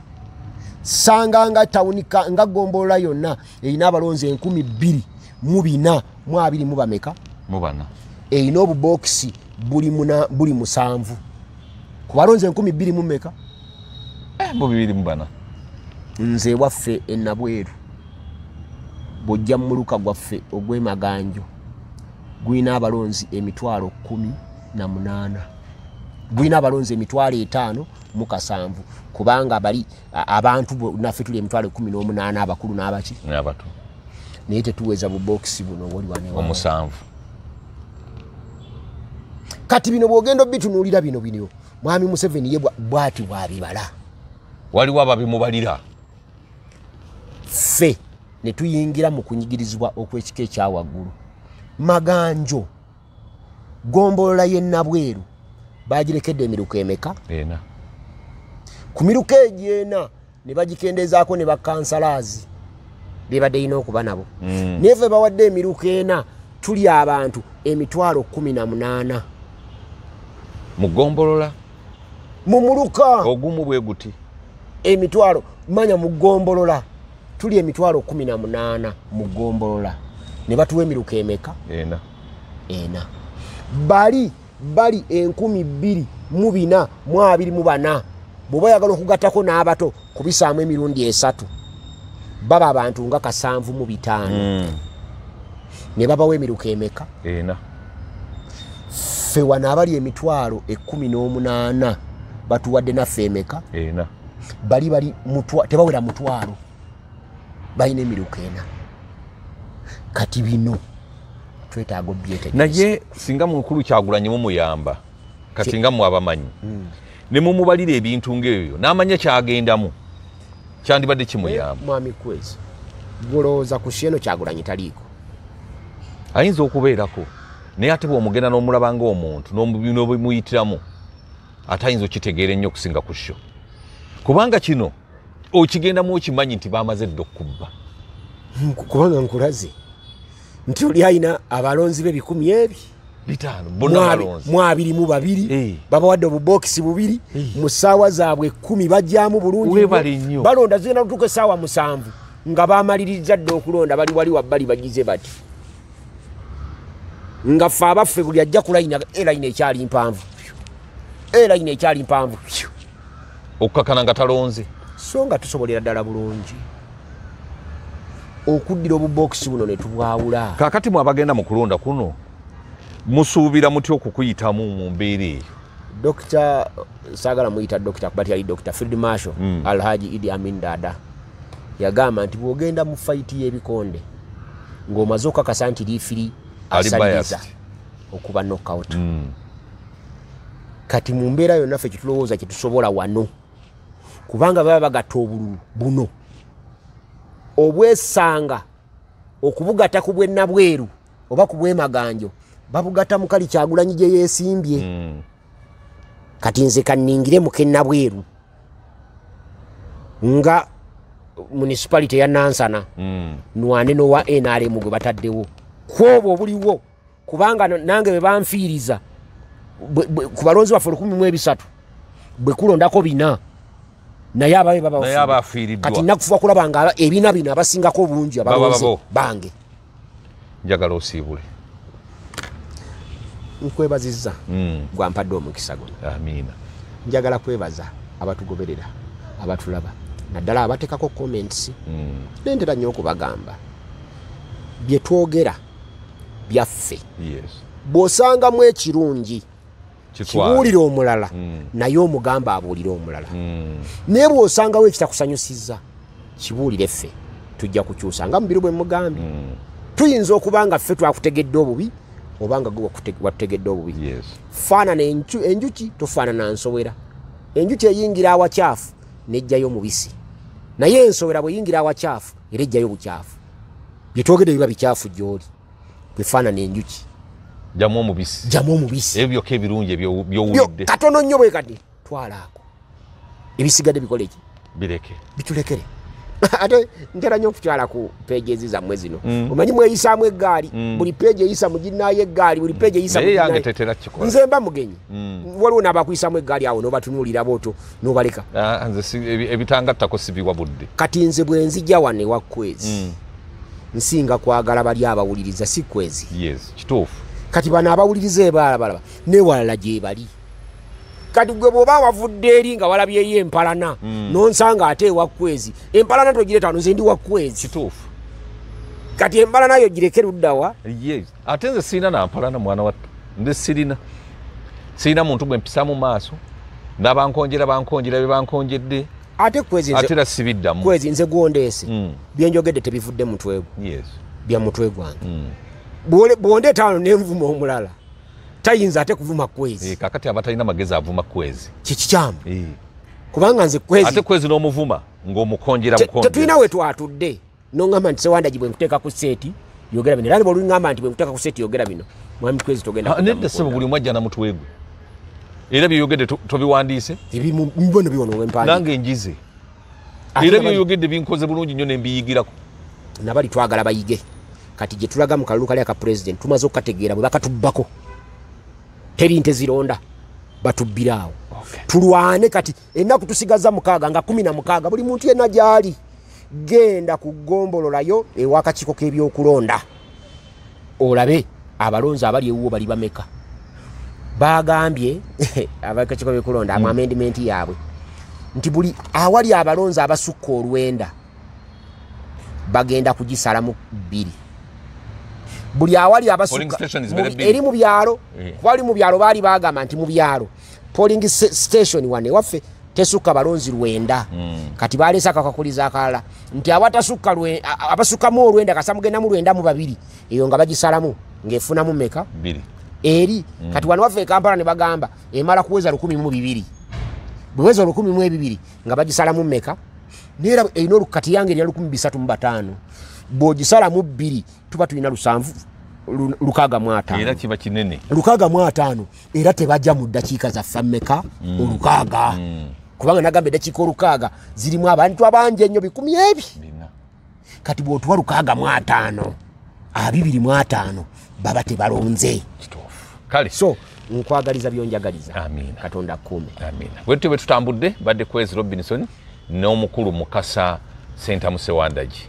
sanga nga tawunika nga gombolola yonna erina abalonzi enkumi bbiri mu bina mu abiri mu bameka mubana erina obubokisi buli muna buli musanvu ku balonzi enkumi bbiri mumeka eh, mubibiri mubana nze waffe enabweru bwojja mumuluka gwaffe ogw'emaganjo gulina abalonzi emitwalo kumi na munaana gwina abalonzi emitwalo etaano mu kasanvu kubanga bali abantu naffe tuli emitwalo ekumi n'omunaana abakulu n'abaki naye tetuweza bubokisi buno woliwanmusanvu kati bino bwogenda obitunuulira bino bino mwami museveni ye bwati bwabibala waliwo ababimubalira ffe netuyingira mu kunyigirizibwa okw'ekika ekyawaggulu maganjo gombolola ye nabweru bagirekedde emiruka emeka ku miruka egyo ena ne bagikendezaako ne bakansalaazi byebadde yina okuba nabo mm. naye fe bawadde emiruka ena tuli abantu emitwalo kumi na munaana mugombolola mu muluka ogumu bwe guti emitwalo manya mugombolola tuli emitwalo kumi na munaana mugombolola ne batuwa emiruka emeka ena ena bali bali enkumi bbiri mu bina mu abiri mu bana bweoba oyagala okugattako n'abato kubisaamu emirundi esatu baba abantu nga kasanvu mu bitaano hmm. ne babawo emiruka emeka ena ffe wano abali emitwalo ekumi n'omunaana batuwadde naffe emeka ena bali bali tebawera mutwalo balina emiruka ena kati bino twetaaga obyetegereza naye singa mukulu kyagulanyi mumuyamba kati nga mwabamanyi hmm. ne mumubalira ebintu ngaebyo n'amanya kyagendamu kyandibadde kimuyamba eh, mwami kwezi gulowooza ku sieno kyagulanyi taliiko ayinza okubeerako naye ate bweomugenda n'omulaba ngaomuntu n'obimuyitiramu ate ayinza okitegeera ennyo okusinga ku kyo kubanga kino okigendamu okimanyi nti baamaze edda okkubba kubanga nkulaze nti oli alina abalonzi be ebikumi ebi mwabiri mu babiri babawadde obubokisi bubiri mu ssaawa zaabwe ekkumi bajjamu bulungibalonda zigenda kutuuka essaawa musanvu nga bamaliriza dde okulonda bali wali wabbali bagize bati nga ffe abaffe buli ajja kulayina erayina ekyali mpanvu erayina ekyali mpanvu okukakana nga talonze so nga tusobolera ddala bulungi okuddira obubokisi buno ne tubwawula kakati mwe abagenda mu kulonda kuno musuubira mutya okukuyitamu mu mbeera eyo dokita saagala muyita dokita kuba tyali dokita field marsho hmm. alhaji idi amin dada yagamba nti bwogenda mu fayiti y'ebikonde ng'omaze okukakasa nti liifiri asaliza okuba nokout hmm. kati mu mbeera yonnaffe kyetulowooza kyetusobola wano kubanga baba bagatta obululu buno obwesanga okubugata ku bwenabweru oba ku bwemaganjo babugata mukali kyagulanyi gye yeesimbye hmm. kati nze kanningire mukenabweru nga munisipality yanansana hmm. nwane nowa nrm gwe bataddewo kwobwo obuliwo kubanga nange bebanfiiriza ku balonzi baffe 13 bwekulondako bina naye abaami babakati nakufuba kulaba nga ebina bino abasingako obungi abalonze bange njagala osiibule nkwebaziza hmm. gwampadde omukisa guno amina njagala kwebaza abatugoberera abatulaba naddala abatekako comments hmm. nentera nnyo okubagamba byetwogera byaffe bwosangamu ekirungi yes. kibuulira omulala mm. naye omugamba abuulire omulala mm. naye bwosangawo ekitakusanyusiza kibuulire ffe tujja kukyusa nga mubiri bwe mugambye mm. tuyinza okuba nga ffe twakutegedde obubi oba nga gwewatutegedde obubi faanana enjuki tofaanana nsowera enjuki eyingira awakyafu nejjayo mubisi naye ensowera bweyingira awakyafu era ejjayo bukyafu byetwogedde biba bikyafu gyoli bwefaanana enjuki jamu omubisi jamu omubisi ebyo byokka ebirungi ebyowudde katono nnyo bwe kati twala ako ebisigadde bikole ki bireke bitulekere ate ntera nnyo okutwalaku peeji ezi zammwe zino mm. omanyi mweyisaamu eggaali mm. buli peeji eyisa muginaayo eggaali buli peeji eyisayange tetera kiko nze mba mugenyi mm. waliwo naabakuyisaamu eggaali awo nobatunuulira booto nobaleka ah, nze ebitangattako sibiwa budde kati nze bwe nzija wanewakwezi nsinga kwagala bali abawuliriza si kwezi kituufu kati bano abawuliriza ebalabalaba newalala gyebali kati gwe bwoba wavudde eri nga walabyeyo empalana hmm. nonsanga ate ewakwezi empalana togiretano ze ndi wakwezi kati empalana yo gireker uddawa ate nze sirina nampalana mwana watto nze sirina sirina muntu gwempisa mu maaso nabankonjera bankonjera byebankonjedde ate kwezira sibiddamu kwezi nze gwondeese hmm. byenjogedde tebivudde mutwe gwo byamutwe gwange hmm. bwonde etaano nenvuma omulala tayinza ate kuvuma kwezi eh, kakati aba talina magezi avuma kwezi kikikyamu eh. kubanga nze kwezi ate kwezi n'omuvuma ngaomukonjera tetulina wetwatudde nogamba nti sewanda gi bwe nkuteeka ku seeti yogera bino era ne bwolugamba nti bwe nkuteeka ku seeti yogera bino mwami kwezi togendanedde ah, sebo buli mwajja namutwegwe era byeyogedde tobiwandiise nange njize era byeyogedde binkoze bulungi nnyo nembiyigirako nabali twagala bayige kati gyetulaga mu kalulu kali aka purezidenti tumaze okukategeera bwe bakatubbako teri nte zironda batubbira awo tulwane kati ennaku tusigaza mukaaga nga kumi na mukaaga buli muntu yenna gyali genda kugombololayo ewakakiiko k'ebyokulonda olabe abalonzi abali ewuwo bali bameka bagambye abakakiiko byokulonda mu hmm. amendimenti yaabwe nti buli awali abalonzi abasukka olwenda bagenda kugisala mu bbiri buli awali abasukaeri mubyalo kuba eh. oli mubyalo baali bagamba nti mubyalo poling station wane waffe tesukka balonzi lwenda hmm. kati balesa akakakuliza akalala nti abasukkamu olwenda kasa mugendamu lwenda mubabiri eyo nga bagisalamu ngaefunamu meka eri hmm. kati wane waffe ekampala nebagamba emala kuweza 12 bweweza 12 nga bagisalamu meka nera eina kati yange erya 35 bwogisala mu bbiri tuba tulina lusanvu lukaaga mwataano era tebajja mu dakiika zaffe mmeka olukaaga mm. kubanga nagamba edakiika olukaaga zirimu abantu abangi ennyo bikumi ebi kati bwotuwa lukaaga mwataano abibiri mwataano baba tebalonze so nkwagaliza byonjagaliza katonda kumi bwetutyo bwe tutambudde badde kwezi robinson n'omukulu mukasa sentamusewandagi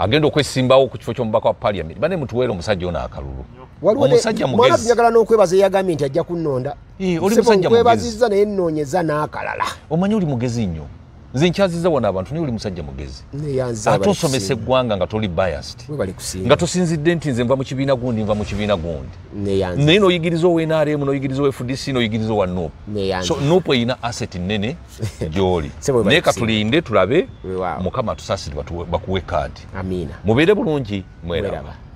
agenda okwesimbawo ku kifo kyomubaka wa paliament bane mutuweere omusajja ono akalulu omusajja mugeziyagala n'okwebaza eyagambye nti ajja kunonda olimusajja mugezi kwebaziza naye nnonyeza n'akalala omanyi oli mugezi nnyo nze nkyazizza wano abantu naye oli musajja mugezi ate osomesa eggwanga nga toli biased nga tosinzidde nti nze nva mu kibiina gundi nva mu kibiina gundi naye noyigiriza ownrm noyigiriza owfdc noyigiriza owa nop so nop eyina aset nene gyoli naye katulinde tulabe mukama atusasire bakuwe kadi mubeere bulungi mweraba